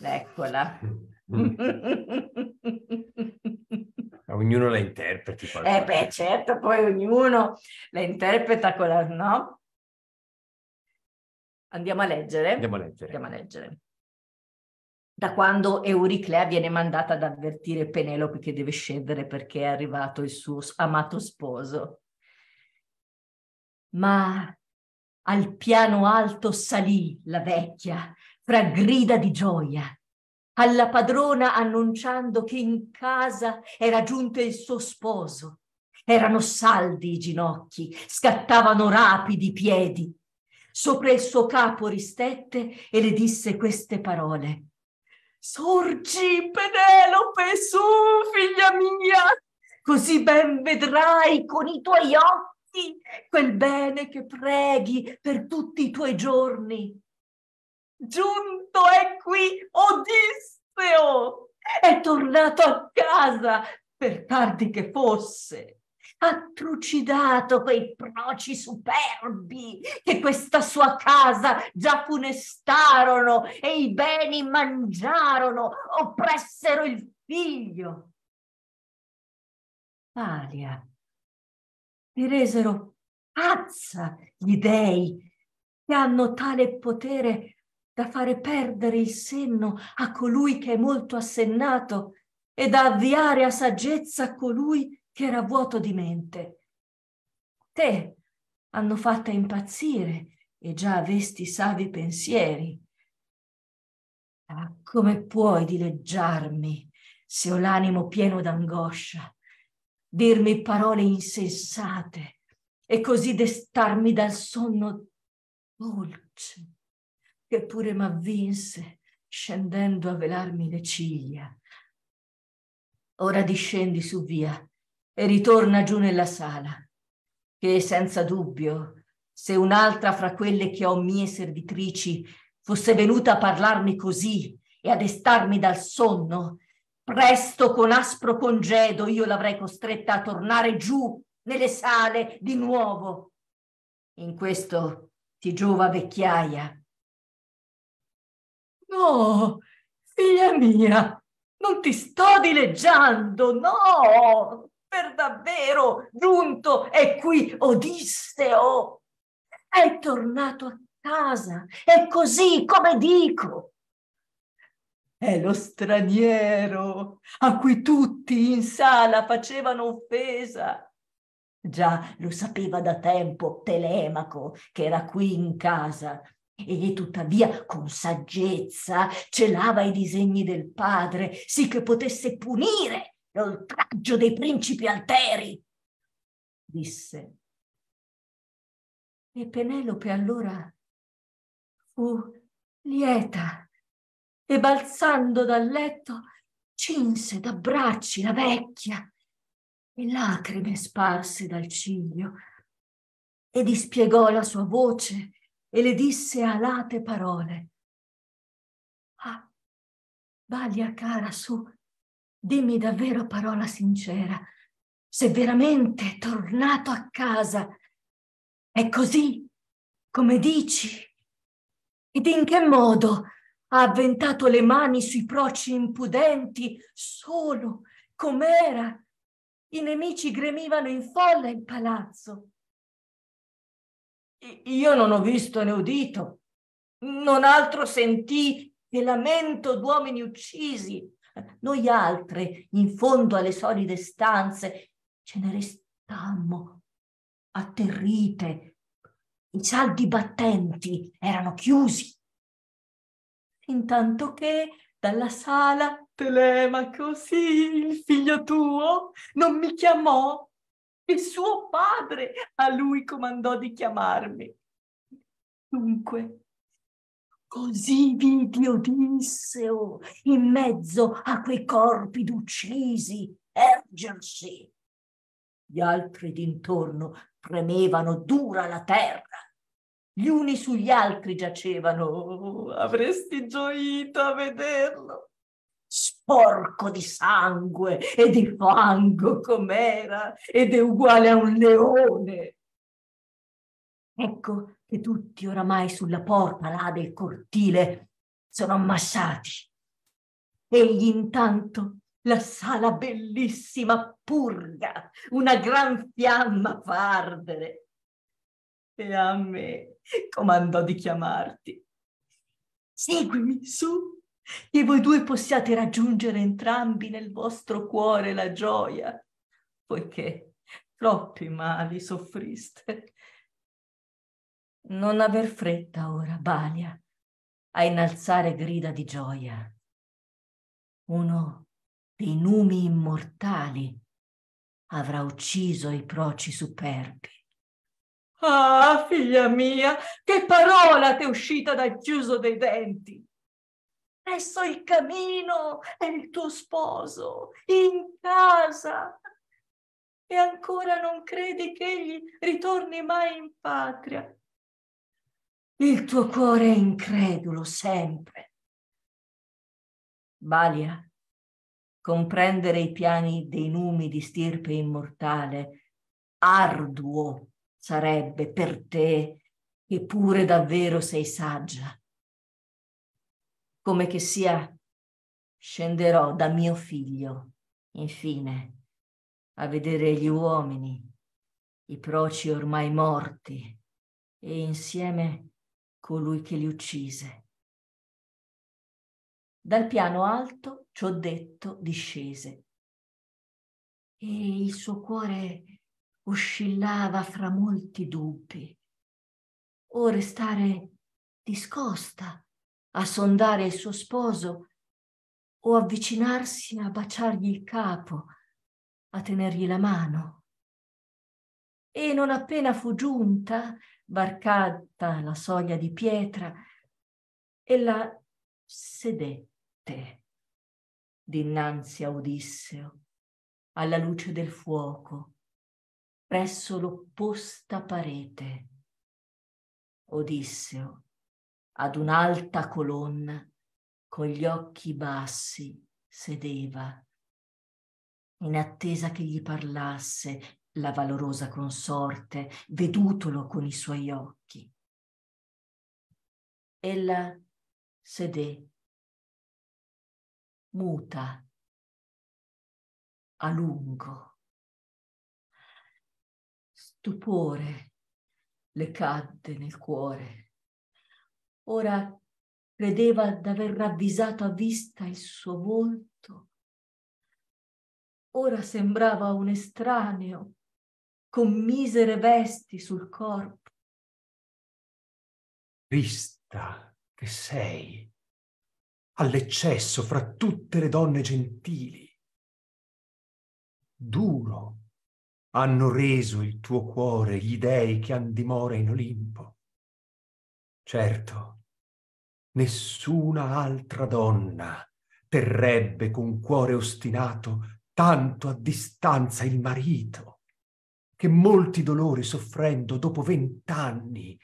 Speaker 3: eccola. Mm.
Speaker 4: ognuno la interpreti. Poi. Eh
Speaker 3: beh, certo, poi ognuno la interpreta con la... no? Andiamo a leggere. Andiamo a leggere. Andiamo a leggere. Da quando Euriclea viene mandata ad avvertire Penelope che deve scendere perché è arrivato il suo amato sposo. Ma al piano alto salì la vecchia fra grida di gioia alla padrona annunciando che in casa era giunto il suo sposo. Erano saldi i ginocchi, scattavano rapidi i piedi. Sopra il suo capo ristette e le disse queste parole. Sorgi, Penelope, su, figlia mia, così ben vedrai con i tuoi occhi quel bene che preghi per tutti i tuoi giorni giunto è qui Odisseo, è tornato a casa per tardi che fosse. Ha trucidato quei proci superbi che questa sua casa già funestarono e i beni mangiarono, oppressero il figlio. Alia, li resero pazza
Speaker 2: gli dei
Speaker 3: che hanno tale potere da fare perdere il senno a colui che è molto assennato e da avviare a saggezza colui che era vuoto di mente. Te hanno fatta impazzire e già avesti savi pensieri. Ma ah, come puoi dileggiarmi se ho l'animo pieno d'angoscia, dirmi parole insensate e così destarmi dal sonno dolce? che pure m'avvinse, scendendo a velarmi le ciglia. Ora discendi su via e ritorna giù nella sala, che senza dubbio, se un'altra fra quelle che ho mie servitrici fosse venuta a parlarmi così e a destarmi dal sonno, presto con aspro congedo io l'avrei costretta a tornare giù nelle sale di nuovo. In questo ti giova vecchiaia No, oh, figlia mia, non ti sto dileggiando, no! Per davvero, giunto è qui Odisseo. È tornato a casa, è così come dico. È lo straniero a cui tutti in sala facevano offesa. Già lo sapeva da tempo Telemaco che era qui in casa e tuttavia con saggezza celava i disegni del padre, sì che potesse punire l'oltraggio dei principi alteri. Disse. E Penelope allora fu lieta e balzando dal letto cinse d'abbracci la vecchia e lacrime sparse dal ciglio e dispiegò la sua voce e le disse alate parole. Ah, Baglia cara, su, dimmi davvero parola sincera, se veramente è tornato a casa è così come dici? Ed in che modo ha avventato le mani sui proci impudenti, solo com'era? I nemici gremivano in folla il palazzo. Io non ho visto né udito, non altro sentì che lamento d'uomini uccisi. Noi altre, in fondo alle solide stanze, ce ne restammo atterrite. I saldi battenti erano chiusi. Intanto che dalla sala Telemaco, sì, il figlio tuo, non mi chiamò e suo padre a lui comandò di chiamarmi. Dunque, Così vidi Odisseo oh, in mezzo a quei corpi d'uccisi ergersi. Gli altri d'intorno premevano dura la terra. Gli uni sugli altri giacevano. Oh, avresti gioito a vederlo sporco di sangue e di fango com'era ed è uguale a un leone. Ecco che tutti oramai sulla porta là del cortile sono ammassati. Egli intanto la sala bellissima purga, una gran fiamma fa ardere. E a me comandò di chiamarti. Seguimi su che voi due possiate raggiungere entrambi nel vostro cuore la gioia, poiché troppi mali soffriste. Non aver fretta ora, Balia, a innalzare grida di gioia. Uno dei numi immortali avrà ucciso i proci superbi. Ah, figlia mia, che parola ti è uscita dal chiuso dei denti! presso il camino è il tuo sposo, in casa. E ancora non credi che egli ritorni mai in patria. Il tuo cuore è incredulo sempre. Balia, comprendere i piani dei numi di stirpe immortale, arduo sarebbe per te, eppure davvero sei saggia come che sia scenderò da mio figlio, infine, a vedere gli uomini, i proci ormai morti, e insieme colui che li uccise. Dal piano alto ciò detto discese e il suo cuore oscillava fra molti dubbi. O restare discosta a sondare il suo sposo o avvicinarsi a baciargli il capo, a tenergli la mano. E non appena fu giunta, varcata la soglia di pietra, ella sedette dinanzi a Odisseo, alla luce del fuoco, presso l'opposta parete. Odisseo ad un'alta colonna, con gli occhi bassi, sedeva, in attesa che gli parlasse la valorosa consorte, vedutolo con i suoi occhi. Ella sedè, muta, a lungo. Stupore le cadde nel cuore Ora credeva d'aver ravvisato a vista il suo volto. Ora sembrava un estraneo, con misere vesti sul corpo.
Speaker 2: Vista che sei all'eccesso fra tutte le donne gentili.
Speaker 4: Duro hanno reso il tuo cuore gli dei che han dimora in Olimpo. Certo, Nessuna altra donna terrebbe con cuore ostinato tanto a distanza il marito, che molti dolori soffrendo dopo vent'anni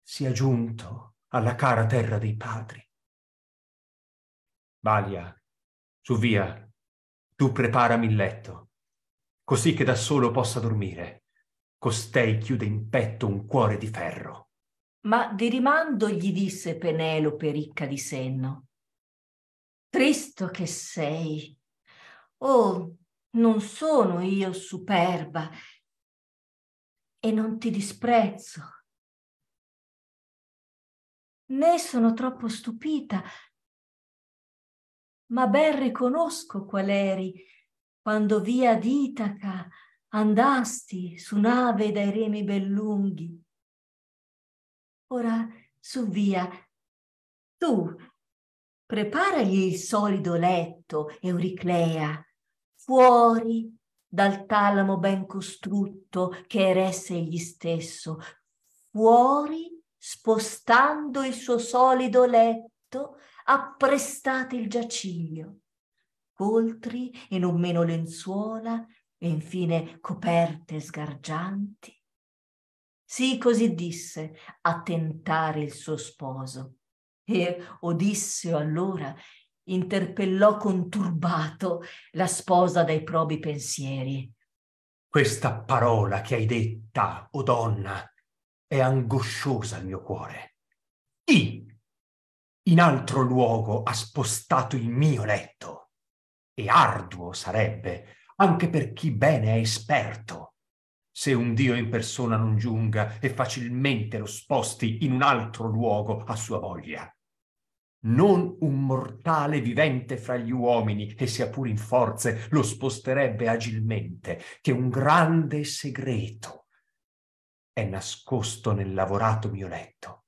Speaker 4: sia giunto alla cara terra dei padri. Balia, su via, tu preparami il letto, così che da solo possa dormire. Costei chiude in petto un cuore di
Speaker 3: ferro. Ma di rimando gli disse Penelope ricca di senno. Tristo che sei. Oh, non sono io superba e non ti disprezzo. Né sono troppo stupita, ma ben riconosco qual eri quando via d'Itaca andasti su nave dai remi bellunghi Ora, su via, tu preparagli il solido letto, Euriclea, fuori dal talamo ben costrutto che eresse egli stesso, fuori spostando il suo solido letto, apprestate il giaciglio. Coltri e non meno lenzuola, e infine coperte sgargianti, sì, così disse, a tentare il suo sposo. E Odisseo allora interpellò conturbato la sposa dai probi pensieri.
Speaker 4: Questa parola che hai detta, o oh donna, è angosciosa al mio cuore. Chi in altro luogo ha spostato il mio letto? E arduo sarebbe anche per chi bene è esperto se un Dio in persona non giunga e facilmente lo sposti in un altro luogo a sua voglia. Non un mortale vivente fra gli uomini, e sia pur in forze, lo sposterebbe agilmente, che un grande segreto è nascosto nel lavorato mio letto.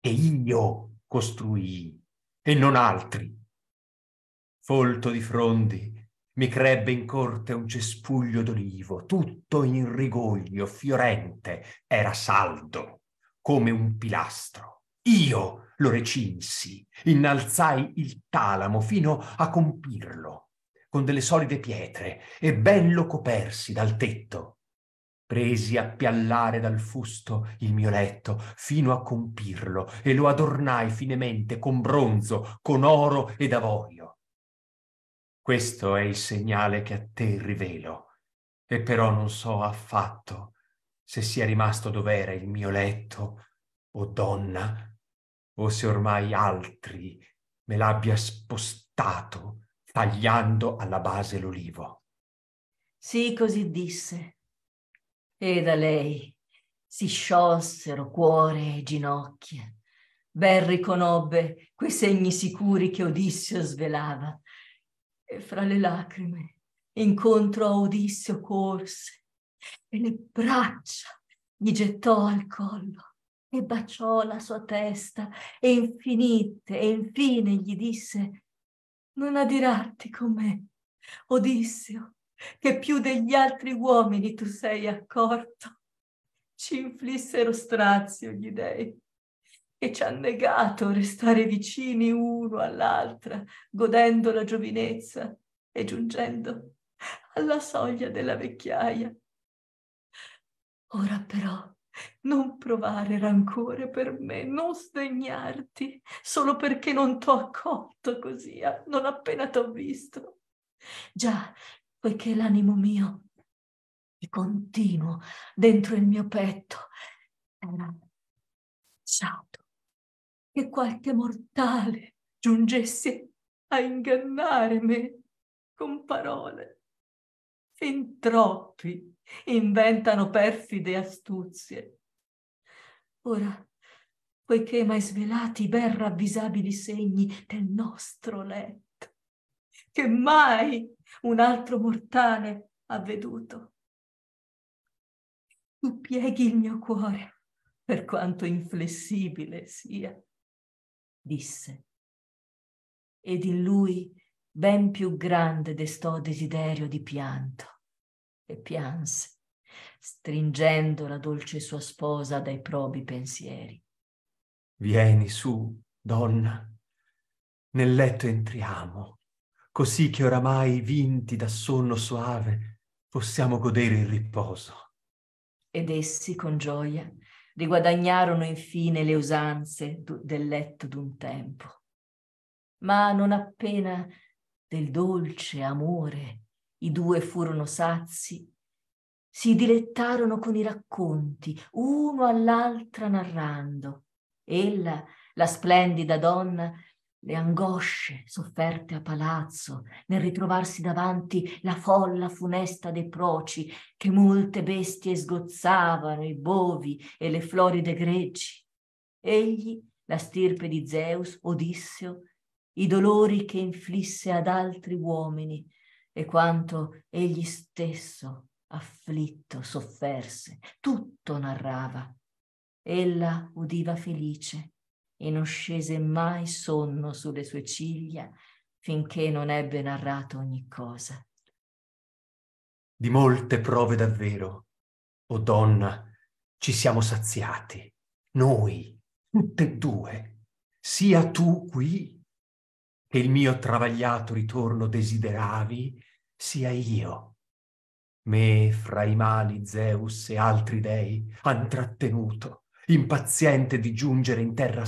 Speaker 4: E io costruii, e non altri. Folto di frondi, mi crebbe in corte un cespuglio d'olivo, tutto in rigoglio, fiorente, era saldo, come un pilastro. Io lo recinsi, innalzai il talamo fino a compirlo con delle solide pietre e ben lo copersi dal tetto. Presi a piallare dal fusto il mio letto fino a compirlo e lo adornai finemente con bronzo, con oro ed avorio questo è il segnale che a te rivelo, e però non so affatto se sia rimasto dov'era il mio letto, o donna, o se ormai altri me l'abbia spostato, tagliando alla base l'olivo.
Speaker 3: Sì, così disse. E da lei si sciolsero cuore e ginocchia. Ben riconobbe quei segni sicuri che Odissio svelava e fra le lacrime incontro a Odisseo corse e le braccia gli gettò al collo e baciò la sua testa e infinite e infine gli disse non adirarti con me Odisseo che più degli altri uomini tu sei accorto ci inflissero strazio gli dei e ci ha negato restare vicini uno all'altra, godendo la giovinezza e giungendo alla soglia della vecchiaia. Ora però non provare rancore per me, non sdegnarti, solo perché non t'ho accolto così, ah, non appena t'ho visto. Già, poiché l'animo mio è continuo dentro il mio petto, ciao che qualche mortale giungesse a ingannare me con parole. Fin troppi inventano perfide astuzie. Ora, poiché m'hai svelati i ben ravvisabili segni del nostro letto, che mai un altro mortale ha veduto. Tu pieghi il mio cuore, per quanto inflessibile sia disse. Ed in lui ben più grande destò desiderio di pianto e pianse, stringendo la dolce sua sposa dai probi pensieri.
Speaker 4: Vieni su, donna, nel letto entriamo, così che oramai vinti da sonno soave possiamo godere il riposo.
Speaker 3: Ed essi con gioia riguadagnarono infine le usanze del letto d'un tempo. Ma non appena del dolce amore i due furono sazi, si dilettarono con i racconti, uno all'altra narrando. Ella, la splendida donna, le angosce sofferte a palazzo nel ritrovarsi davanti la folla funesta dei proci che molte bestie sgozzavano i bovi e le floride greggi. Egli, la stirpe di Zeus, Odisseo, i dolori che inflisse ad altri uomini e quanto egli stesso afflitto sofferse, tutto narrava. Ella udiva felice e non scese mai sonno sulle sue ciglia finché non ebbe narrato ogni cosa.
Speaker 4: Di molte prove davvero, o oh donna, ci siamo saziati, noi, tutte e due, sia tu qui che il mio travagliato ritorno desideravi, sia io. Me fra i mali Zeus e altri dei han trattenuto, impaziente di giungere in terra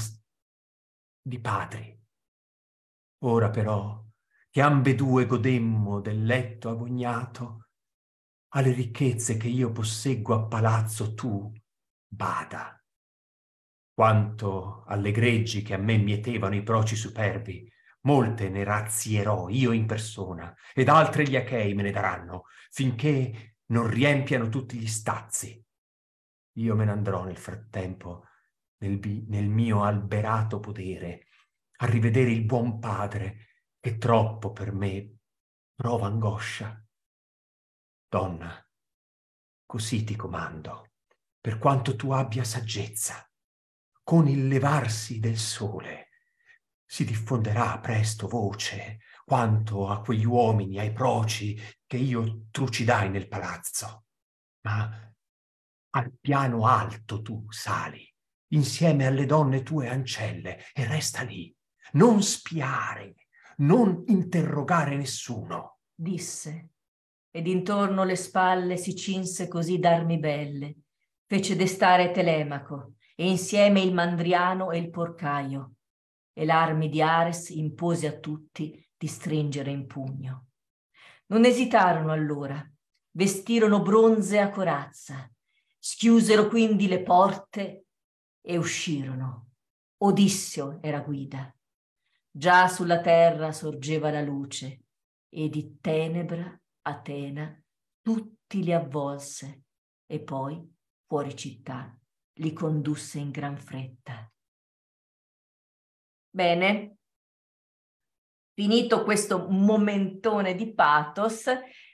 Speaker 4: di padri. Ora però che ambedue godemmo del letto agognato, alle ricchezze che io posseggo a palazzo tu bada. Quanto alle greggi che a me mietevano i proci superbi, molte ne razzierò io in persona, ed altre gli achei me ne daranno, finché non riempiano tutti gli stazzi. Io me ne andrò nel frattempo nel, nel mio alberato potere, a rivedere il buon padre che troppo per me prova angoscia. Donna, così ti comando, per quanto tu abbia saggezza, con il levarsi del sole si diffonderà presto voce quanto a quegli uomini, ai proci che io trucidai nel palazzo. Ma al piano alto tu sali, insieme alle donne tue ancelle e resta lì. Non spiare, non interrogare nessuno.
Speaker 3: Disse, ed intorno le spalle si cinse così d'armi belle. Fece destare Telemaco, e insieme il mandriano e il porcaio. E l'armi di Ares impose a tutti di stringere in pugno. Non esitarono allora, vestirono bronze a corazza, schiusero quindi le porte e uscirono. Odissio era guida. Già sulla terra sorgeva la luce e di tenebra Atena tutti li avvolse e poi fuori città li condusse in gran fretta. Bene, finito questo momentone di pathos,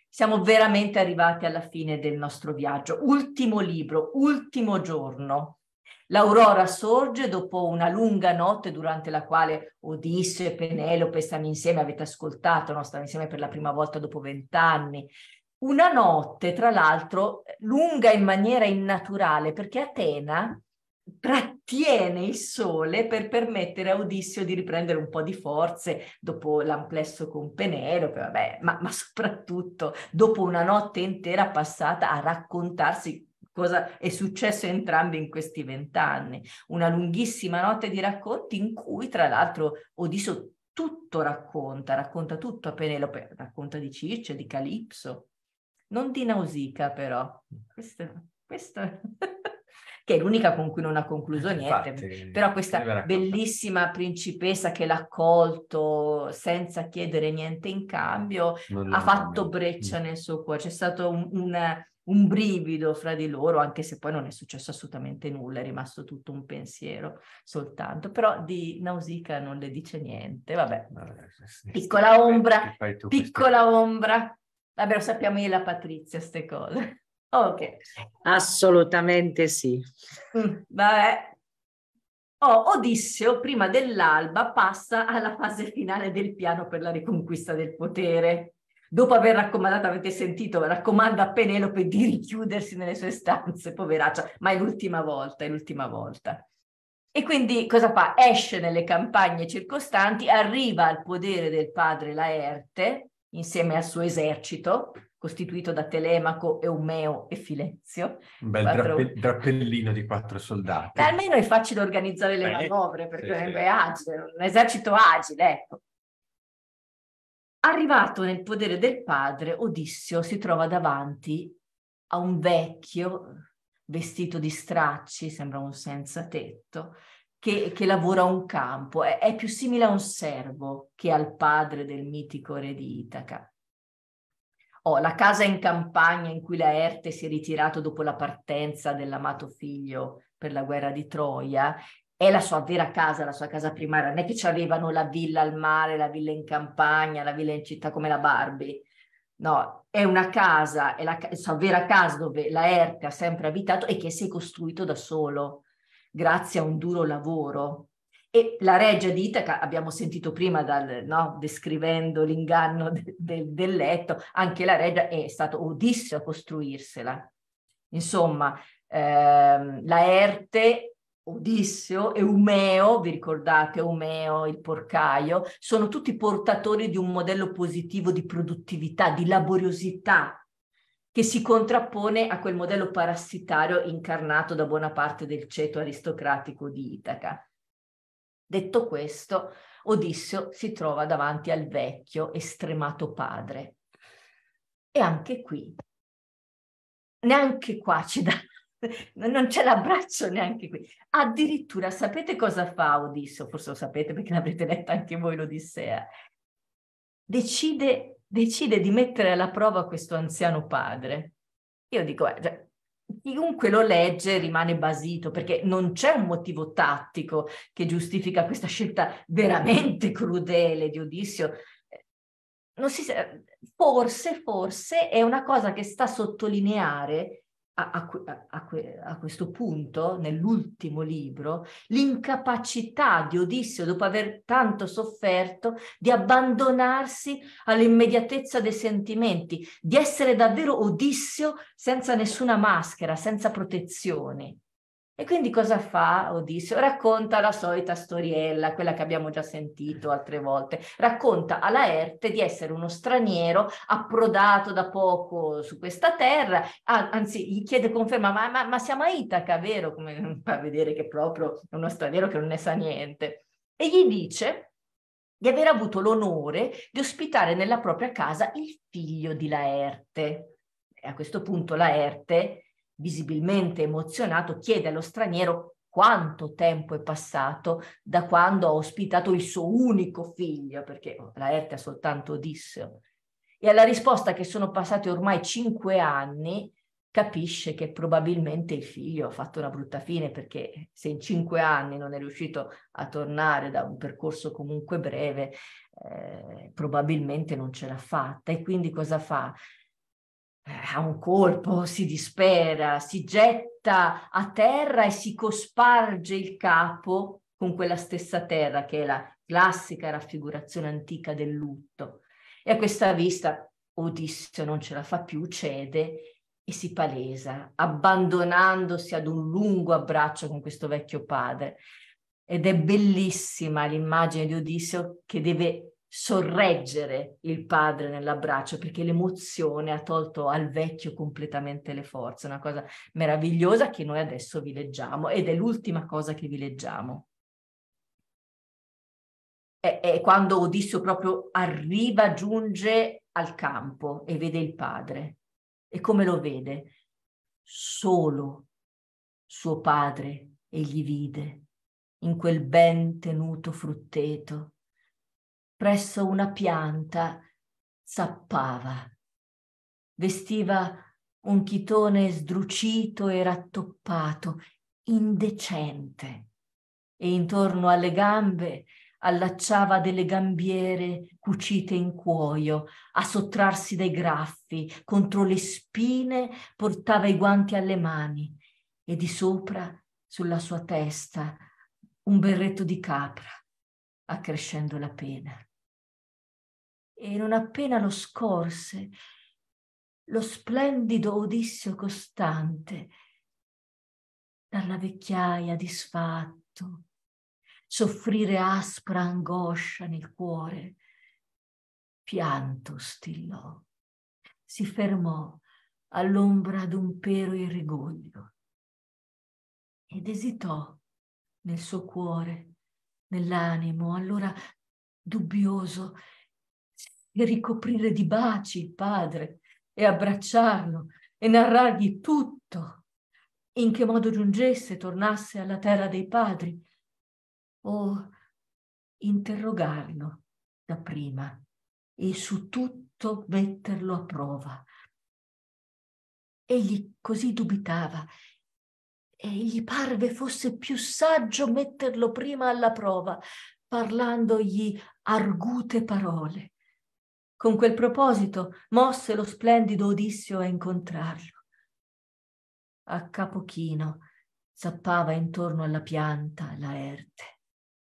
Speaker 3: siamo veramente arrivati alla fine del nostro viaggio. Ultimo libro, ultimo giorno. L'aurora sorge dopo una lunga notte durante la quale Odisseo e Penelope stanno insieme, avete ascoltato, no? stanno insieme per la prima volta dopo vent'anni. Una notte, tra l'altro, lunga in maniera innaturale, perché Atena trattiene il sole per permettere a Odisseo di riprendere un po' di forze dopo l'amplesso con Penelope, vabbè, ma, ma soprattutto dopo una notte intera passata a raccontarsi cosa è successo entrambi in questi vent'anni. Una lunghissima notte di racconti in cui, tra l'altro, Odiso tutto racconta, racconta tutto a Penelope, racconta di Circe, di Calipso, non di Nausica però. Questo, questo... che è l'unica con cui non ha concluso niente, Infatti, però questa bellissima principessa che l'ha accolto senza chiedere niente in cambio non, ha fatto breccia mm. nel suo cuore, c'è stato un, una, un brivido fra di loro, anche se poi non è successo assolutamente nulla, è rimasto tutto un pensiero soltanto, però di Nausicaa non le dice niente, vabbè, piccola ombra, piccola ombra, vabbè lo sappiamo io e la Patrizia queste cose. Ok.
Speaker 2: Assolutamente sì.
Speaker 3: Mm, vabbè. Oh, Odisseo, prima dell'alba, passa alla fase finale del piano per la riconquista del potere dopo aver raccomandato, avete sentito, raccomanda a Penelope di richiudersi nelle sue stanze, poveraccia, ma è l'ultima volta, è l'ultima volta. E quindi cosa fa? Esce nelle campagne circostanti, arriva al potere del padre Laerte insieme al suo esercito, costituito da Telemaco, Eumeo e Filezio. Un bel quattro...
Speaker 4: drappellino di quattro soldati.
Speaker 3: Almeno è facile organizzare le eh, manovre, perché sì, è sì. agile, un esercito agile, ecco. Arrivato nel podere del padre, Odissio si trova davanti a un vecchio vestito di stracci, sembra un senza tetto, che, che lavora un campo. È, è, più simile a un servo che al padre del mitico re di Itaca. Oh, la casa in campagna in cui Laerte si è ritirato dopo la partenza dell'amato figlio per la guerra di Troia è la sua vera casa, la sua casa primaria, non è che ci avevano la villa al mare, la villa in campagna, la villa in città come la Barbie. No, è una casa, è la, è la sua vera casa dove la Erte ha sempre abitato e che si è costruito da solo, grazie a un duro lavoro. E la reggia di Itaca, abbiamo sentito prima dal, no, descrivendo l'inganno de, de, del letto, anche la reggia è stato Odisseo a costruirsela. Insomma, ehm, la Erte Odisseo, Eumeo, vi ricordate Eumeo, il porcaio, sono tutti portatori di un modello positivo di produttività, di laboriosità, che si contrappone a quel modello parassitario incarnato da buona parte del ceto aristocratico di Itaca. Detto questo, Odisseo si trova davanti al vecchio, estremato padre. E anche qui, neanche qua ci dà non c'è l'abbraccio neanche qui. Addirittura sapete cosa fa Odisseo? Forse lo sapete perché l'avrete letta anche voi l'Odissea. Decide, decide, di mettere alla prova questo anziano padre. Io dico, eh, cioè, chiunque lo legge rimane basito perché non c'è un motivo tattico che giustifica questa scelta veramente crudele di Odisseo. Si, forse, forse è una cosa che sta a sottolineare a, a, a, questo punto, nell'ultimo libro, l'incapacità di Odisseo, dopo aver tanto sofferto, di abbandonarsi all'immediatezza dei sentimenti, di essere davvero Odisseo senza nessuna maschera, senza protezioni. E quindi cosa fa Odisseo? Racconta la solita storiella, quella che abbiamo già sentito altre volte. Racconta a Laerte di essere uno straniero approdato da poco su questa terra, anzi gli chiede conferma, ma, ma, ma siamo a Itaca, vero? Come fa a vedere che è proprio uno straniero che non ne sa niente. E gli dice di aver avuto l'onore di ospitare nella propria casa il figlio di Laerte. E a questo punto Laerte visibilmente emozionato, chiede allo straniero quanto tempo è passato da quando ha ospitato il suo unico figlio, perché Laerte ha soltanto Odisseo. E alla risposta che sono passati ormai cinque anni, capisce che probabilmente il figlio ha fatto una brutta fine perché se in cinque anni non è riuscito a tornare da un percorso comunque breve, eh, probabilmente non ce l'ha fatta. E quindi cosa fa? Eh, a un colpo, si dispera, si getta a terra e si cosparge il capo con quella stessa terra che è la classica raffigurazione antica del lutto. E a questa vista Odisseo non ce la fa più, cede e si palesa, abbandonandosi ad un lungo abbraccio con questo vecchio padre. Ed è bellissima l'immagine di Odisseo che deve sorreggere il padre nell'abbraccio perché l'emozione ha tolto al vecchio completamente le forze, una cosa meravigliosa che noi adesso vi leggiamo ed è l'ultima cosa che vi leggiamo. È, è quando Odisseo proprio arriva, giunge al campo e vede il padre. E come lo vede? Solo suo padre egli vide in quel ben tenuto frutteto presso una pianta, zappava. Vestiva un chitone sdrucito e rattoppato, indecente, e intorno alle gambe allacciava delle gambiere cucite in cuoio, a sottrarsi dai graffi, contro le spine portava i guanti alle mani e di sopra, sulla sua testa, un berretto di capra, accrescendo la pena e non appena lo scorse, lo splendido odissio costante dalla vecchiaia disfatto, soffrire aspra angoscia nel cuore, pianto stillò, si fermò all'ombra d'un pero irrigoglio ed esitò nel suo cuore, nell'animo, allora dubbioso e ricoprire di baci il padre e abbracciarlo e narrargli tutto, in che modo giungesse, tornasse alla terra dei padri, o interrogarlo da prima e su tutto metterlo a prova. Egli così dubitava e gli parve fosse più saggio metterlo prima alla prova, parlandogli argute parole con quel proposito mosse lo splendido Odissio a incontrarlo. A capo chino zappava intorno alla pianta Laerte.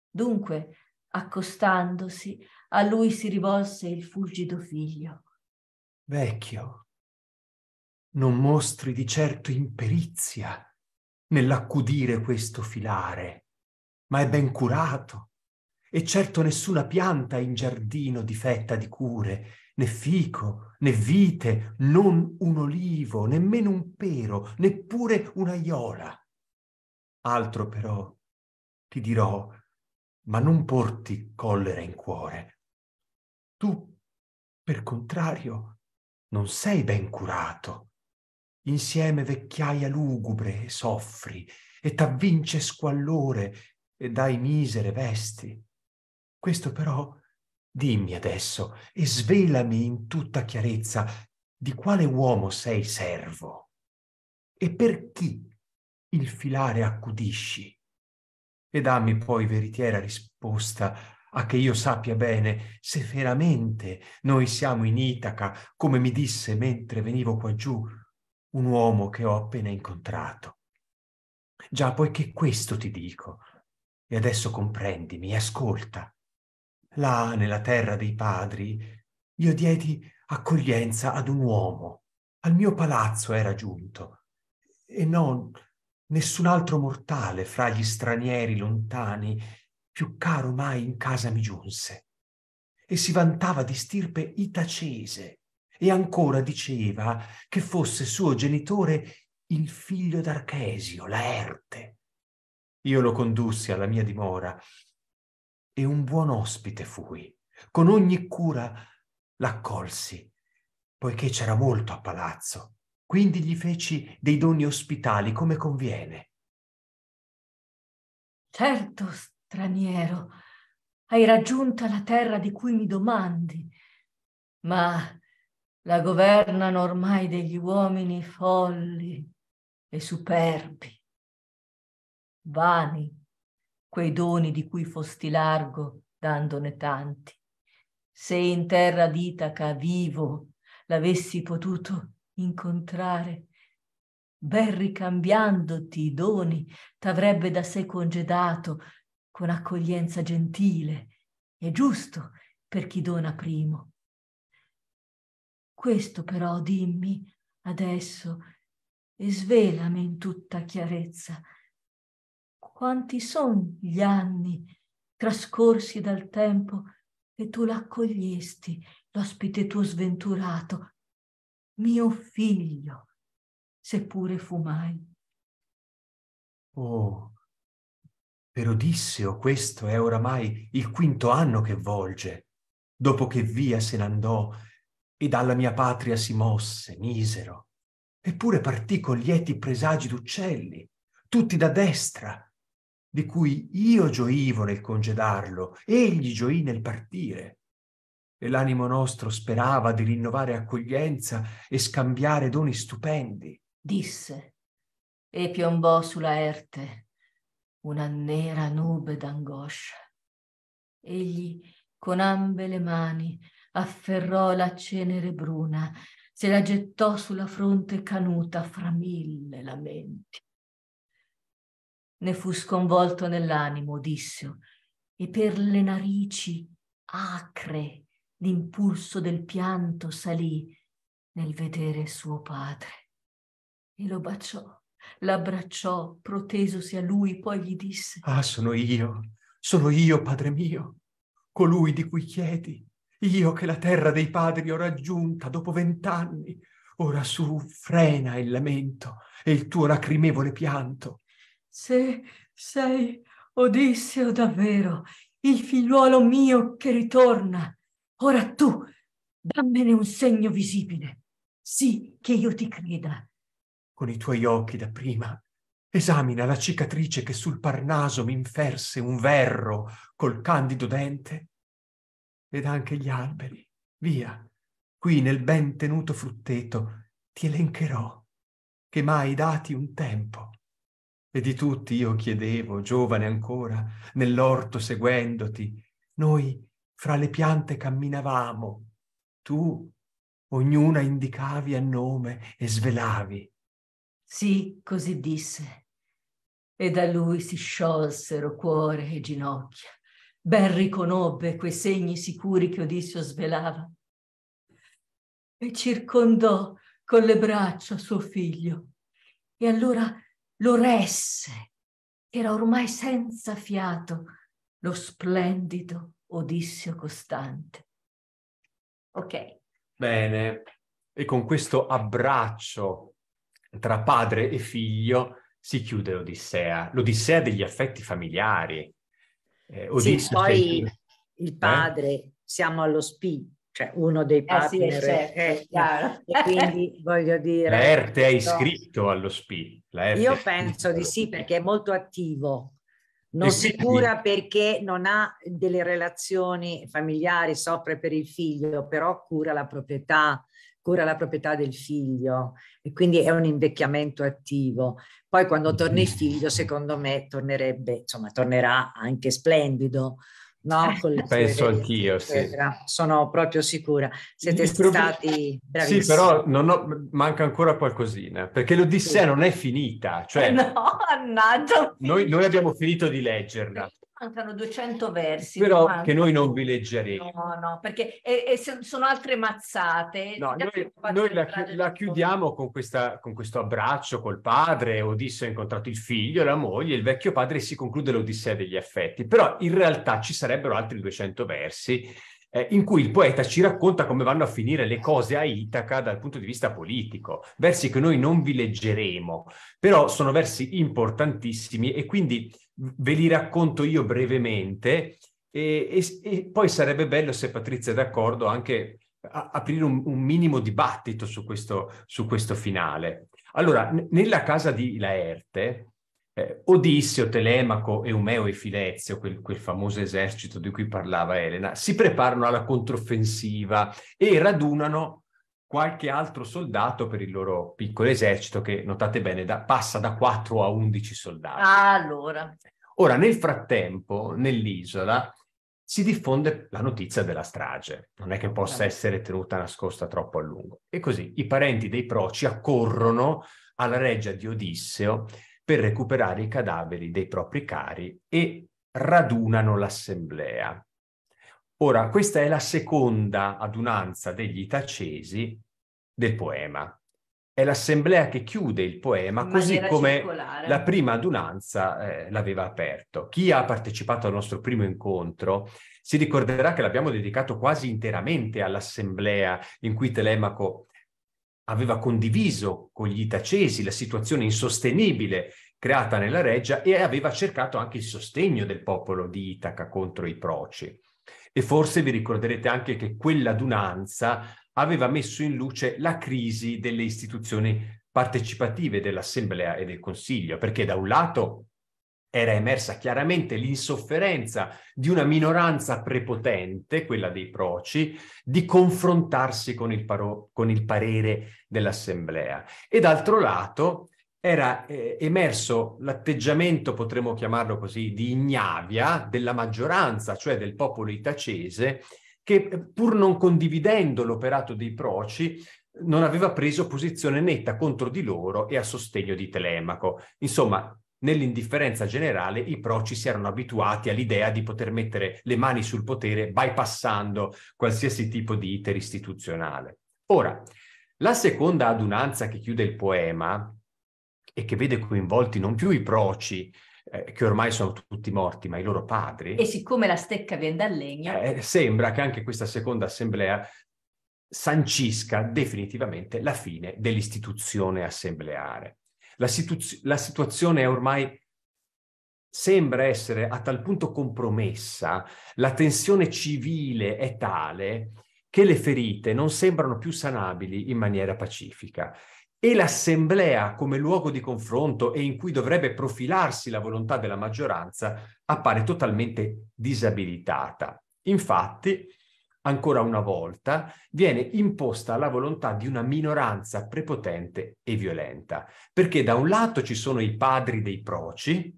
Speaker 3: Dunque, accostandosi, a lui si rivolse il fulgido figlio.
Speaker 1: Vecchio,
Speaker 4: non mostri di certo imperizia nell'accudire questo filare, ma è ben curato e certo nessuna pianta in giardino difetta di cure, né fico, né vite, non un olivo, nemmeno un pero, neppure una un'aiola. Altro però ti dirò, ma non porti collera in cuore. Tu, per contrario, non sei ben curato. Insieme vecchiaia lugubre soffri, e t'avvince squallore, e dai misere vesti. Questo però dimmi adesso e svelami in tutta chiarezza di quale uomo sei
Speaker 2: servo
Speaker 4: e per chi il filare accudisci. E dammi poi veritiera risposta a che io sappia bene se veramente noi siamo in Itaca, come mi disse mentre venivo qua giù un uomo che ho appena incontrato. Già, poiché questo ti dico, e adesso comprendimi, ascolta là nella terra dei padri, io diedi accoglienza ad un uomo. Al mio palazzo era giunto, e non nessun altro mortale fra gli stranieri lontani più caro mai in casa mi giunse. E si vantava di stirpe itacese, e ancora diceva che fosse suo genitore il figlio d'Archesio, Laerte. Io lo condussi alla mia dimora e un buon ospite fui. Con ogni cura l'accolsi, poiché c'era molto a palazzo, quindi gli feci dei doni ospitali come conviene.
Speaker 3: Certo, straniero, hai raggiunta la terra di cui mi domandi, ma la governano ormai degli uomini folli e superbi, vani quei doni di cui fosti largo, dandone tanti. Se in terra d'Itaca vivo l'avessi potuto incontrare, ben ricambiandoti i doni, t'avrebbe da sé congedato con accoglienza gentile e giusto per chi dona primo. Questo però dimmi adesso e svelami in tutta chiarezza quanti son gli anni trascorsi dal tempo che tu l'accogliesti, l'ospite tuo sventurato, mio figlio, seppure fu mai.
Speaker 5: Oh,
Speaker 4: per Odisseo oh, questo è oramai il quinto anno che volge, dopo che via se n'andò e dalla mia patria si mosse, misero. Eppure partì con lieti presagi d'uccelli, tutti da destra, di cui io gioivo nel congedarlo, egli gioì nel partire. E l'animo nostro sperava di rinnovare accoglienza e scambiare doni
Speaker 3: stupendi. Disse, e piombò sulla erte una nera nube d'angoscia. Egli con ambe le mani afferrò la cenere bruna, se la gettò sulla fronte canuta fra mille lamenti ne fu sconvolto nell'animo, Odisseo, e per le narici acre l'impulso del pianto salì nel vedere suo padre. E lo baciò, l'abbracciò, protesosi a lui, poi gli disse
Speaker 4: Ah, sono io, sono io, padre mio, colui di cui chiedi, io che la terra dei padri ho raggiunta dopo vent'anni, ora su frena il lamento e il tuo lacrimevole pianto
Speaker 3: se sei Odisseo davvero, il figliuolo mio che ritorna, ora tu dammene un segno visibile, sì che io ti creda.
Speaker 4: Con i tuoi occhi da prima esamina la cicatrice che sul Parnaso m'inferse un verro col candido dente ed anche gli alberi. Via, qui nel ben tenuto frutteto ti elencherò che m'hai dati un tempo e di tutti io chiedevo, giovane ancora, nell'orto seguendoti, noi fra le piante camminavamo, tu ognuna indicavi a nome e
Speaker 3: svelavi. Sì, così disse. E da lui si sciolsero cuore e ginocchia. Ben riconobbe quei segni sicuri che Odissio svelava. E circondò con le braccia suo figlio. E allora lo resse, era ormai senza fiato lo splendido Odissio Costante. Ok.
Speaker 4: Bene, e con questo abbraccio tra padre e figlio si chiude l'Odissea, l'Odissea degli affetti familiari. Eh, sì, poi
Speaker 2: il padre, eh? siamo all'ospì, cioè uno dei partner. Eh sì, certo, è, E quindi voglio dire... L'Aerte è iscritto
Speaker 4: allo SPI. Io penso
Speaker 2: di sì perché è molto attivo. Non eh, si cura perché non ha delle relazioni familiari, soffre per il figlio, però cura la proprietà, cura la proprietà del figlio e quindi è un invecchiamento attivo. Poi quando torna il mm-hmm. figlio, secondo me tornerebbe, insomma, tornerà anche splendido, no? Eh, con Penso anch'io, sì. Sono proprio sicura. Siete prob... stati bravissimi. Sì, però
Speaker 4: ho... manca ancora qualcosina, perché l'Odissea sì. non è finita. Cioè, no,
Speaker 2: mannaggia.
Speaker 4: Noi, noi, abbiamo finito di leggerla,
Speaker 3: mancano 200 versi. Però mancano. che
Speaker 4: noi non vi leggeremo.
Speaker 3: No, no, perché e, e sono altre mazzate.
Speaker 4: No, noi, noi la, chi- la chiudiamo con, questa, con, questo abbraccio col padre, Odisseo ha incontrato il figlio, la moglie, il vecchio padre e si conclude l'Odissea degli affetti. Però in realtà ci sarebbero altri 200 versi eh, in cui il poeta ci racconta come vanno a finire le cose a Itaca dal punto di vista politico, versi che noi non vi leggeremo, però sono versi importantissimi e quindi ve li racconto io brevemente e, e, e poi sarebbe bello se Patrizia è d'accordo anche aprire un, un, minimo dibattito su questo, su questo finale. Allora, n- nella casa di Laerte, eh, Odisseo, Telemaco, Eumeo e Filezio, quel, quel, famoso esercito di cui parlava Elena, si preparano alla controffensiva e radunano qualche altro soldato per il loro piccolo esercito che, notate bene, da, passa da 4 a 11 soldati.
Speaker 3: Allora.
Speaker 4: Ora, nel frattempo, nell'isola, si diffonde la notizia della strage. Non è che ah. possa essere tenuta nascosta troppo a lungo. E così i parenti dei Proci accorrono alla reggia di Odisseo per recuperare i cadaveri dei propri cari e radunano l'assemblea. Ora, questa è la seconda adunanza degli itacesi del poema. È l'assemblea che chiude il poema, così come circolare. la prima adunanza eh, l'aveva aperto. Chi ha partecipato al nostro primo incontro si ricorderà che l'abbiamo dedicato quasi interamente all'assemblea in cui Telemaco aveva condiviso con gli itacesi la situazione insostenibile creata nella reggia e aveva cercato anche il sostegno del popolo di Itaca contro i proci. E forse vi ricorderete anche che quell'adunanza aveva messo in luce la crisi delle istituzioni partecipative dell'Assemblea e del Consiglio, perché da un lato era emersa chiaramente l'insofferenza di una minoranza prepotente, quella dei proci, di confrontarsi con il, paro- con il parere dell'assemblea. E d'altro lato era eh, emerso l'atteggiamento, potremmo chiamarlo così, di ignavia della maggioranza, cioè del popolo itacese, che eh, pur non condividendo l'operato dei proci, non aveva preso posizione netta contro di loro e a sostegno di Telemaco. Insomma, nell'indifferenza generale i proci si erano abituati all'idea di poter mettere le mani sul potere bypassando qualsiasi tipo di iter istituzionale. Ora, la seconda adunanza che chiude il poema e che vede coinvolti non più i proci, eh, che ormai sono tutti morti, ma i loro padri. E
Speaker 3: siccome la stecca viene dal legno. Eh,
Speaker 4: sembra che anche questa seconda assemblea sancisca definitivamente la fine dell'istituzione assembleare. La, situ- la situazione è ormai sembra essere a tal punto compromessa, la tensione civile è tale che le ferite non sembrano più sanabili in maniera pacifica e l'assemblea come luogo di confronto e in cui dovrebbe profilarsi la volontà della maggioranza appare totalmente disabilitata. Infatti, ancora una volta, viene imposta la volontà di una minoranza prepotente e violenta, perché da un lato ci sono i padri dei proci,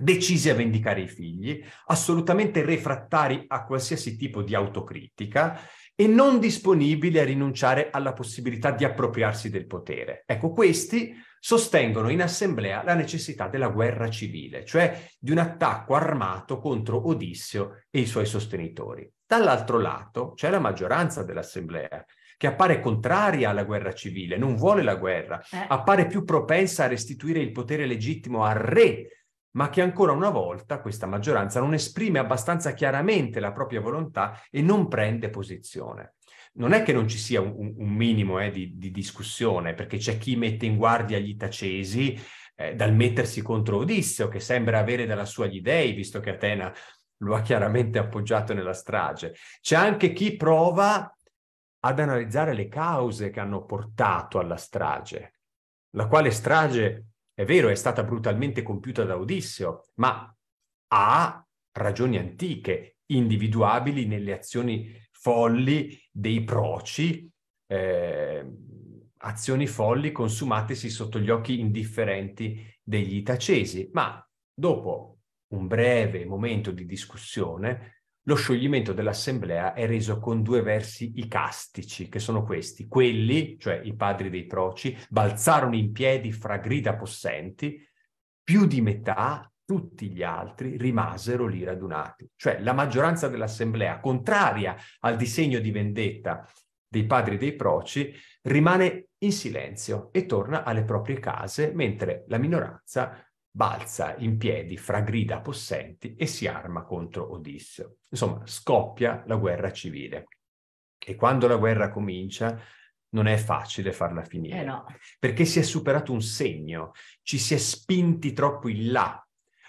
Speaker 4: decisi a vendicare i figli, assolutamente refrattari a qualsiasi tipo di autocritica e non disponibili a rinunciare alla possibilità di appropriarsi del potere. Ecco, questi sostengono in assemblea la necessità della guerra civile, cioè di un attacco armato contro Odisseo e i suoi sostenitori. Dall'altro lato c'è la maggioranza dell'assemblea che appare contraria alla guerra civile, non vuole la guerra, eh. appare più propensa a restituire il potere legittimo al re ma che ancora una volta questa maggioranza non esprime abbastanza chiaramente la propria volontà e non prende posizione non è che non ci sia un, un minimo eh, di, di, discussione, perché c'è chi mette in guardia gli tacesi eh, dal mettersi contro Odisseo, che sembra avere dalla sua gli dèi, visto che Atena lo ha chiaramente appoggiato nella strage. C'è anche chi prova ad analizzare le cause che hanno portato alla strage, la quale strage, è vero, è stata brutalmente compiuta da Odisseo, ma ha ragioni antiche, individuabili nelle azioni folli dei proci, eh, azioni folli consumatesi sotto gli occhi indifferenti degli itacesi, ma dopo un breve momento di discussione, lo scioglimento dell'assemblea è reso con due versi icastici, che sono questi. Quelli, cioè i padri dei proci, balzarono in piedi fra grida possenti, più di metà tutti gli altri rimasero lì radunati. Cioè la maggioranza dell'assemblea, contraria al disegno di vendetta dei padri dei proci, rimane in silenzio e torna alle proprie case, mentre la minoranza balza in piedi fra grida possenti e si arma contro Odisseo. Insomma, scoppia la guerra civile. E quando la guerra comincia, non è facile farla finire. Eh no. Perché si è superato un segno, ci si è spinti troppo in là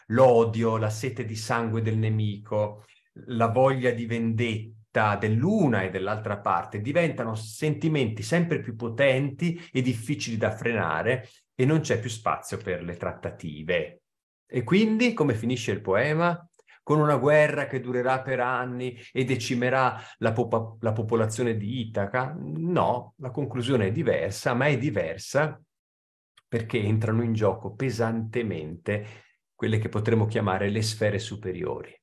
Speaker 4: l'odio, la sete di sangue del nemico, la voglia di vendetta dell'una e dell'altra parte diventano sentimenti sempre più potenti e difficili da frenare e non c'è più spazio per le trattative. E quindi, come finisce il poema? Con una guerra che durerà per anni e decimerà la, popa- la popolazione di Itaca? No, la conclusione è diversa, ma è diversa perché entrano in gioco pesantemente quelle che potremmo chiamare le sfere superiori,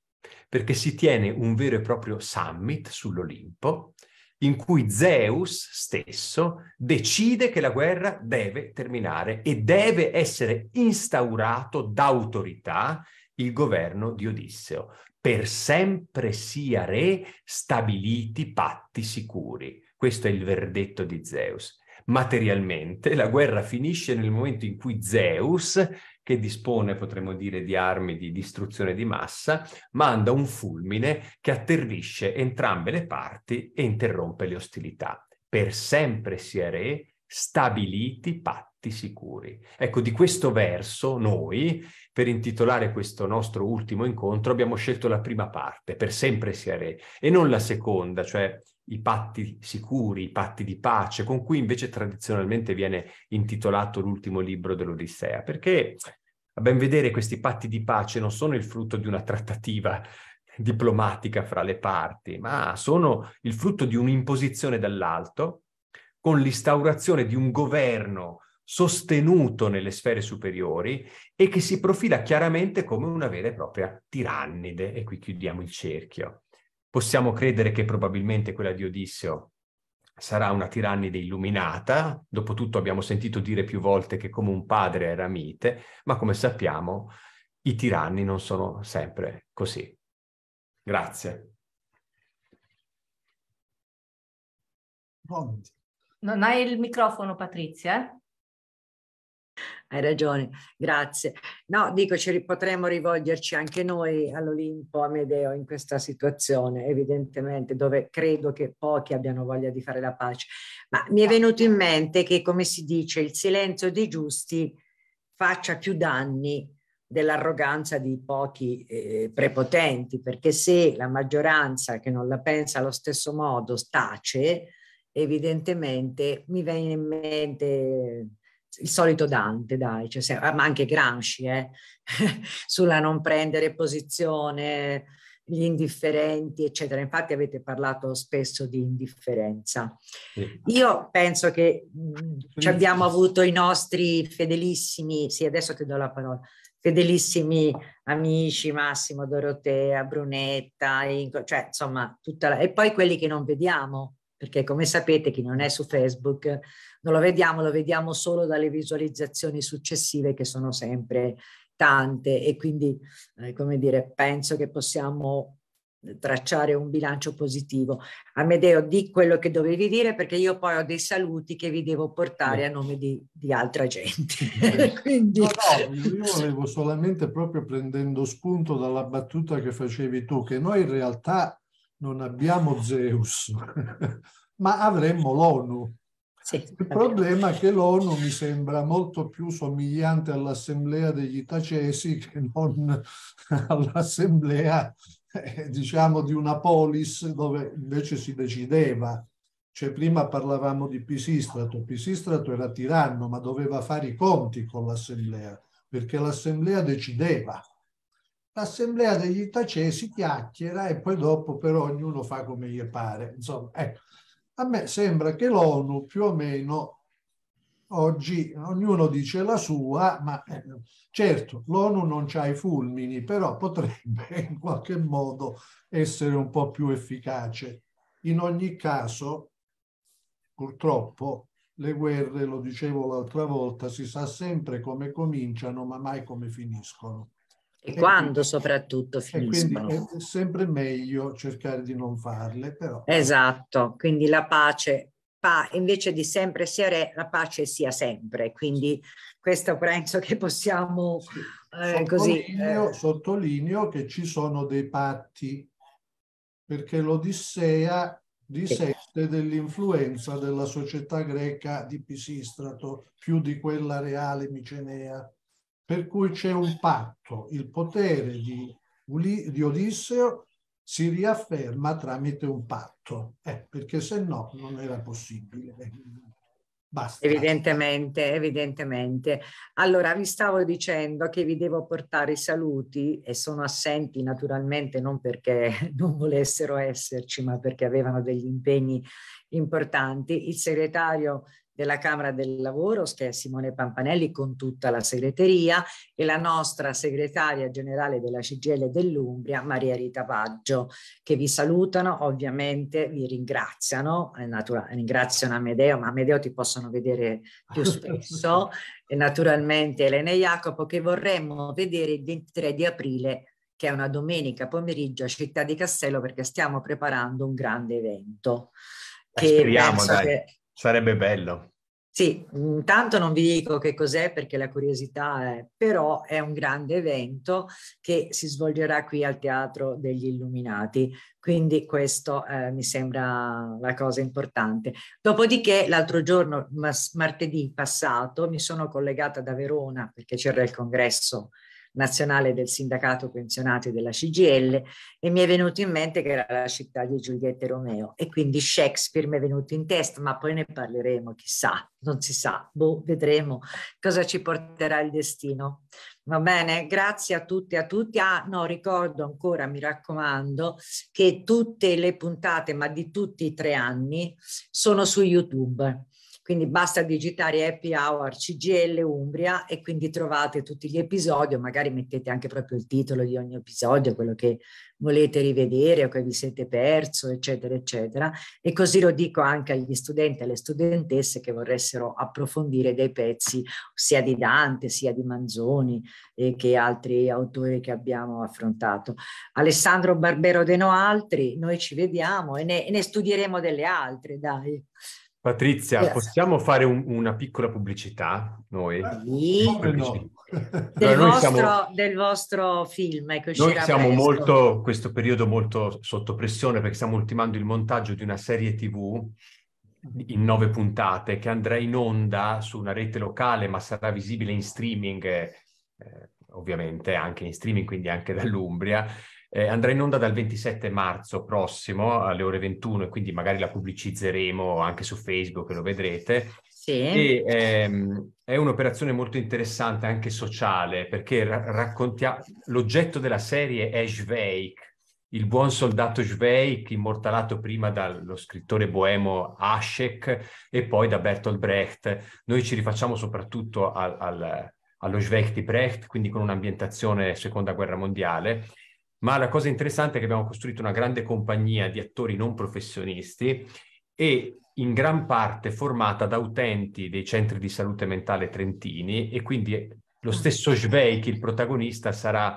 Speaker 4: perché si tiene un vero e proprio summit sull'Olimpo in cui Zeus stesso decide che la guerra deve terminare e deve essere instaurato d'autorità il governo di Odisseo. Per sempre sia re, stabiliti patti sicuri. Questo è il verdetto di Zeus. Materialmente la guerra finisce nel momento in cui Zeus che dispone, potremmo dire, di armi di distruzione di massa, manda un fulmine che atterrisce entrambe le parti e interrompe le ostilità. Per sempre sia re, stabiliti patti sicuri. Ecco, di questo verso noi, per intitolare questo nostro ultimo incontro, abbiamo scelto la prima parte, per sempre sia re, e non la seconda, cioè i patti sicuri, i patti di pace, con cui invece tradizionalmente viene intitolato l'ultimo libro dell'Odissea, perché a ben vedere questi patti di pace non sono il frutto di una trattativa diplomatica fra le parti, ma sono il frutto di un'imposizione dall'alto con l'instaurazione di un governo sostenuto nelle sfere superiori e che si profila chiaramente come una vera e propria tirannide. E qui chiudiamo il cerchio. Possiamo credere che probabilmente quella di Odisseo sarà una tirannide illuminata, dopotutto abbiamo sentito dire più volte che come un padre era mite, ma come sappiamo i tiranni non sono sempre così. Grazie.
Speaker 3: Non hai il microfono Patrizia?
Speaker 2: Hai ragione, grazie. No, dico, ci potremmo rivolgerci anche noi all'Olimpo Amedeo in questa situazione, evidentemente, dove credo che pochi abbiano voglia di fare la pace. Ma mi è venuto in mente che, come si dice, il silenzio dei giusti faccia più danni dell'arroganza di pochi eh, prepotenti, perché se la maggioranza che non la pensa allo stesso modo tace, evidentemente mi viene in mente il solito Dante, dai, cioè ma anche Gramsci, eh, sulla non prendere posizione, gli indifferenti, eccetera. Infatti avete parlato spesso di indifferenza. Sì. Io penso che mh, ci abbiamo avuto i nostri fedelissimi, sì, adesso ti do la parola, fedelissimi amici Massimo, Dorotea, Brunetta, Inco, cioè insomma tutta la... e poi quelli che non vediamo, perché come sapete chi non è su Facebook non lo vediamo, lo vediamo solo dalle visualizzazioni successive che sono sempre tante e quindi, eh, come dire, penso che possiamo eh, tracciare un bilancio positivo. Amedeo, di quello che dovevi dire perché io poi ho dei saluti che vi devo portare a nome di, di altra gente.
Speaker 5: Eh, quindi... No, no, io volevo solamente proprio prendendo spunto dalla battuta che facevi tu, che noi in realtà non abbiamo Zeus, ma avremmo l'ONU. Sì, Il problema è che l'ONU mi sembra molto più somigliante all'assemblea degli tacesi che non all'assemblea, eh, diciamo, di una polis dove invece si decideva. Cioè, prima parlavamo di Pisistrato. Pisistrato era tiranno, ma doveva fare i conti con l'assemblea, perché l'assemblea decideva. L'assemblea degli Itacesi chiacchiera e poi dopo però ognuno fa come gli pare. Insomma, ecco. Eh. A me sembra che l'ONU più o meno oggi ognuno dice la sua, ma eh, certo l'ONU non ha i fulmini, però potrebbe in qualche modo essere un po' più efficace. In ogni caso, purtroppo, le guerre, lo dicevo l'altra volta, si sa sempre come cominciano, ma mai come finiscono. E, quando
Speaker 2: soprattutto finiscono. è
Speaker 5: sempre meglio cercare di non farle, però.
Speaker 2: Esatto, quindi la pace, pa, invece di sempre sia re, la pace sia sempre. Quindi questo penso che possiamo sì.
Speaker 5: eh, sottolineo, così. Eh. Sottolineo che ci sono dei patti, perché l'Odissea disette sì. dell'influenza della società greca di Pisistrato più di quella reale micenea per cui c'è un patto, il potere di, di, Odisseo si riafferma tramite un patto, eh, perché se no non era possibile. Basta.
Speaker 2: Evidentemente, evidentemente. Allora, vi stavo dicendo che vi devo portare i saluti e sono assenti naturalmente non perché non volessero esserci, ma perché avevano degli impegni importanti. Il segretario della Camera del Lavoro, che è Simone Pampanelli, con tutta la segreteria, e la nostra segretaria generale della CGL dell'Umbria, Maria Rita Paggio, che vi salutano, ovviamente vi ringraziano, natura, ringraziano Amedeo, ma Amedeo ti possono vedere più spesso, e naturalmente Elena e Jacopo, che vorremmo vedere il 23 di aprile che è una domenica pomeriggio a Città di Castello perché stiamo preparando un grande evento. Che Speriamo, penso dai. che
Speaker 4: Sarebbe bello.
Speaker 2: Sì, intanto non vi dico che cos'è perché la curiosità è, però è un grande evento che si svolgerà qui al Teatro degli Illuminati, quindi questo eh, mi sembra la cosa importante. Dopodiché l'altro giorno, martedì passato, mi sono collegata da Verona perché c'era il congresso nazionale del sindacato pensionati della CGL e mi è venuto in mente che era la città di Giulietta e Romeo e quindi Shakespeare mi è venuto in testa, ma poi ne parleremo, chissà, non si sa, boh, vedremo cosa ci porterà il destino. Va bene, grazie a tutti e a tutti. Ah, no, ricordo ancora, mi raccomando, che tutte le puntate, ma di tutti i tre anni, sono su YouTube quindi basta digitare happy hour CGL Umbria e quindi trovate tutti gli episodi, magari mettete anche proprio il titolo di ogni episodio, quello che volete rivedere o che vi siete perso, eccetera, eccetera. E così lo dico anche agli studenti e alle studentesse che vorressero approfondire dei pezzi sia di Dante, sia di Manzoni e eh, che altri autori che abbiamo affrontato. Alessandro Barbero De Noaltri, noi ci vediamo e ne, e ne studieremo delle altre, dai. Grazie.
Speaker 4: Patrizia, yes. possiamo fare un, una piccola pubblicità noi? Ah, sì. No.
Speaker 2: Del, vostro, del vostro film che ecco, Noi siamo presto. molto,
Speaker 4: questo periodo molto sotto pressione perché stiamo ultimando il montaggio di una serie tv in nove puntate che andrà in onda su una rete locale ma sarà visibile in streaming, eh, ovviamente anche in streaming quindi anche dall'Umbria, eh, andrà in onda dal 27 marzo prossimo alle ore 21 e quindi magari la pubblicizzeremo anche su Facebook, lo vedrete. Sì. E, ehm, è un'operazione molto interessante anche sociale perché ra- raccontiamo l'oggetto della serie è Schweik, il buon soldato Schweik, immortalato prima dallo scrittore boemo Aschek e poi da Bertolt Brecht. Noi ci rifacciamo soprattutto al, al, allo Schweik di Brecht, quindi con un'ambientazione seconda guerra mondiale ma la cosa interessante è che abbiamo costruito una grande compagnia di attori non professionisti e in gran parte formata da utenti dei centri di salute mentale trentini e quindi lo ah. stesso Sveik, il protagonista, sarà,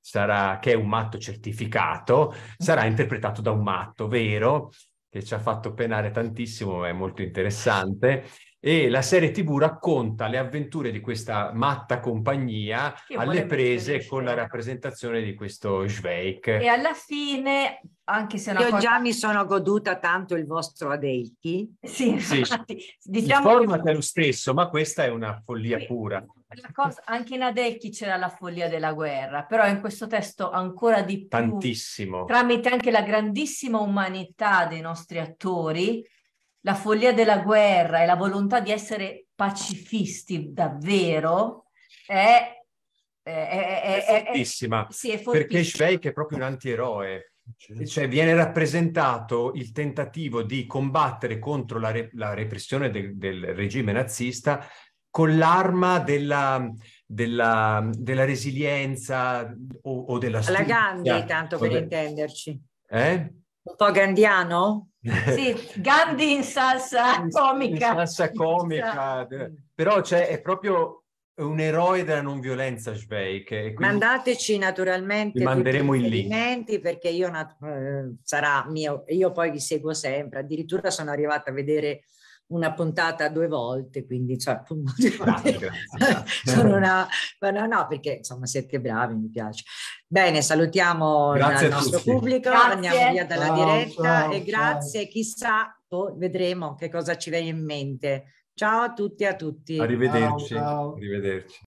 Speaker 4: sarà, che è un matto certificato, sarà interpretato da un matto vero, che ci ha fatto penare tantissimo, ma è molto interessante, e la serie TV racconta le avventure di questa matta compagnia che alle prese con la rappresentazione di questo Schweik. E
Speaker 2: alla fine, anche se Io cosa... già mi sono goduta tanto il vostro Adelchi. Sì, infatti. Sì. Diciamo il
Speaker 4: format che... è lo stesso, ma questa è una follia sì. pura.
Speaker 3: Cosa, anche in Adelchi c'era la follia della guerra, però in questo testo ancora di più. Tantissimo. Tramite anche la grandissima umanità dei nostri attori, la follia della guerra e la volontà di essere pacifisti davvero è... È, è, è, è
Speaker 4: fortissima, sì, è perché Schweik è proprio un antieroe, cioè viene rappresentato il tentativo di combattere contro la, re- la repressione del, del, regime nazista con l'arma della, della, della resilienza o, o della stupia. Alla Gandhi, tanto per de...
Speaker 2: intenderci. Eh? Un po' gandhiano? Sì, Gandhi in salsa comica. In salsa comica, eh, però cioè, è
Speaker 4: proprio un eroe della non violenza Schweik.
Speaker 2: Mandateci naturalmente manderemo i link perché io, nat- eh, sarà mio, io poi vi seguo sempre, addirittura sono arrivata a vedere una puntata due volte, quindi cioè, grazie, grazie. sono una... Ma no, no, perché insomma siete bravi, mi piace. Bene, salutiamo grazie il nostro pubblico, grazie. andiamo via dalla ciao, diretta ciao, e grazie, ciao. chissà, oh, vedremo che cosa ci viene in mente. Ciao a tutti e a tutti. Arrivederci. Arrivederci.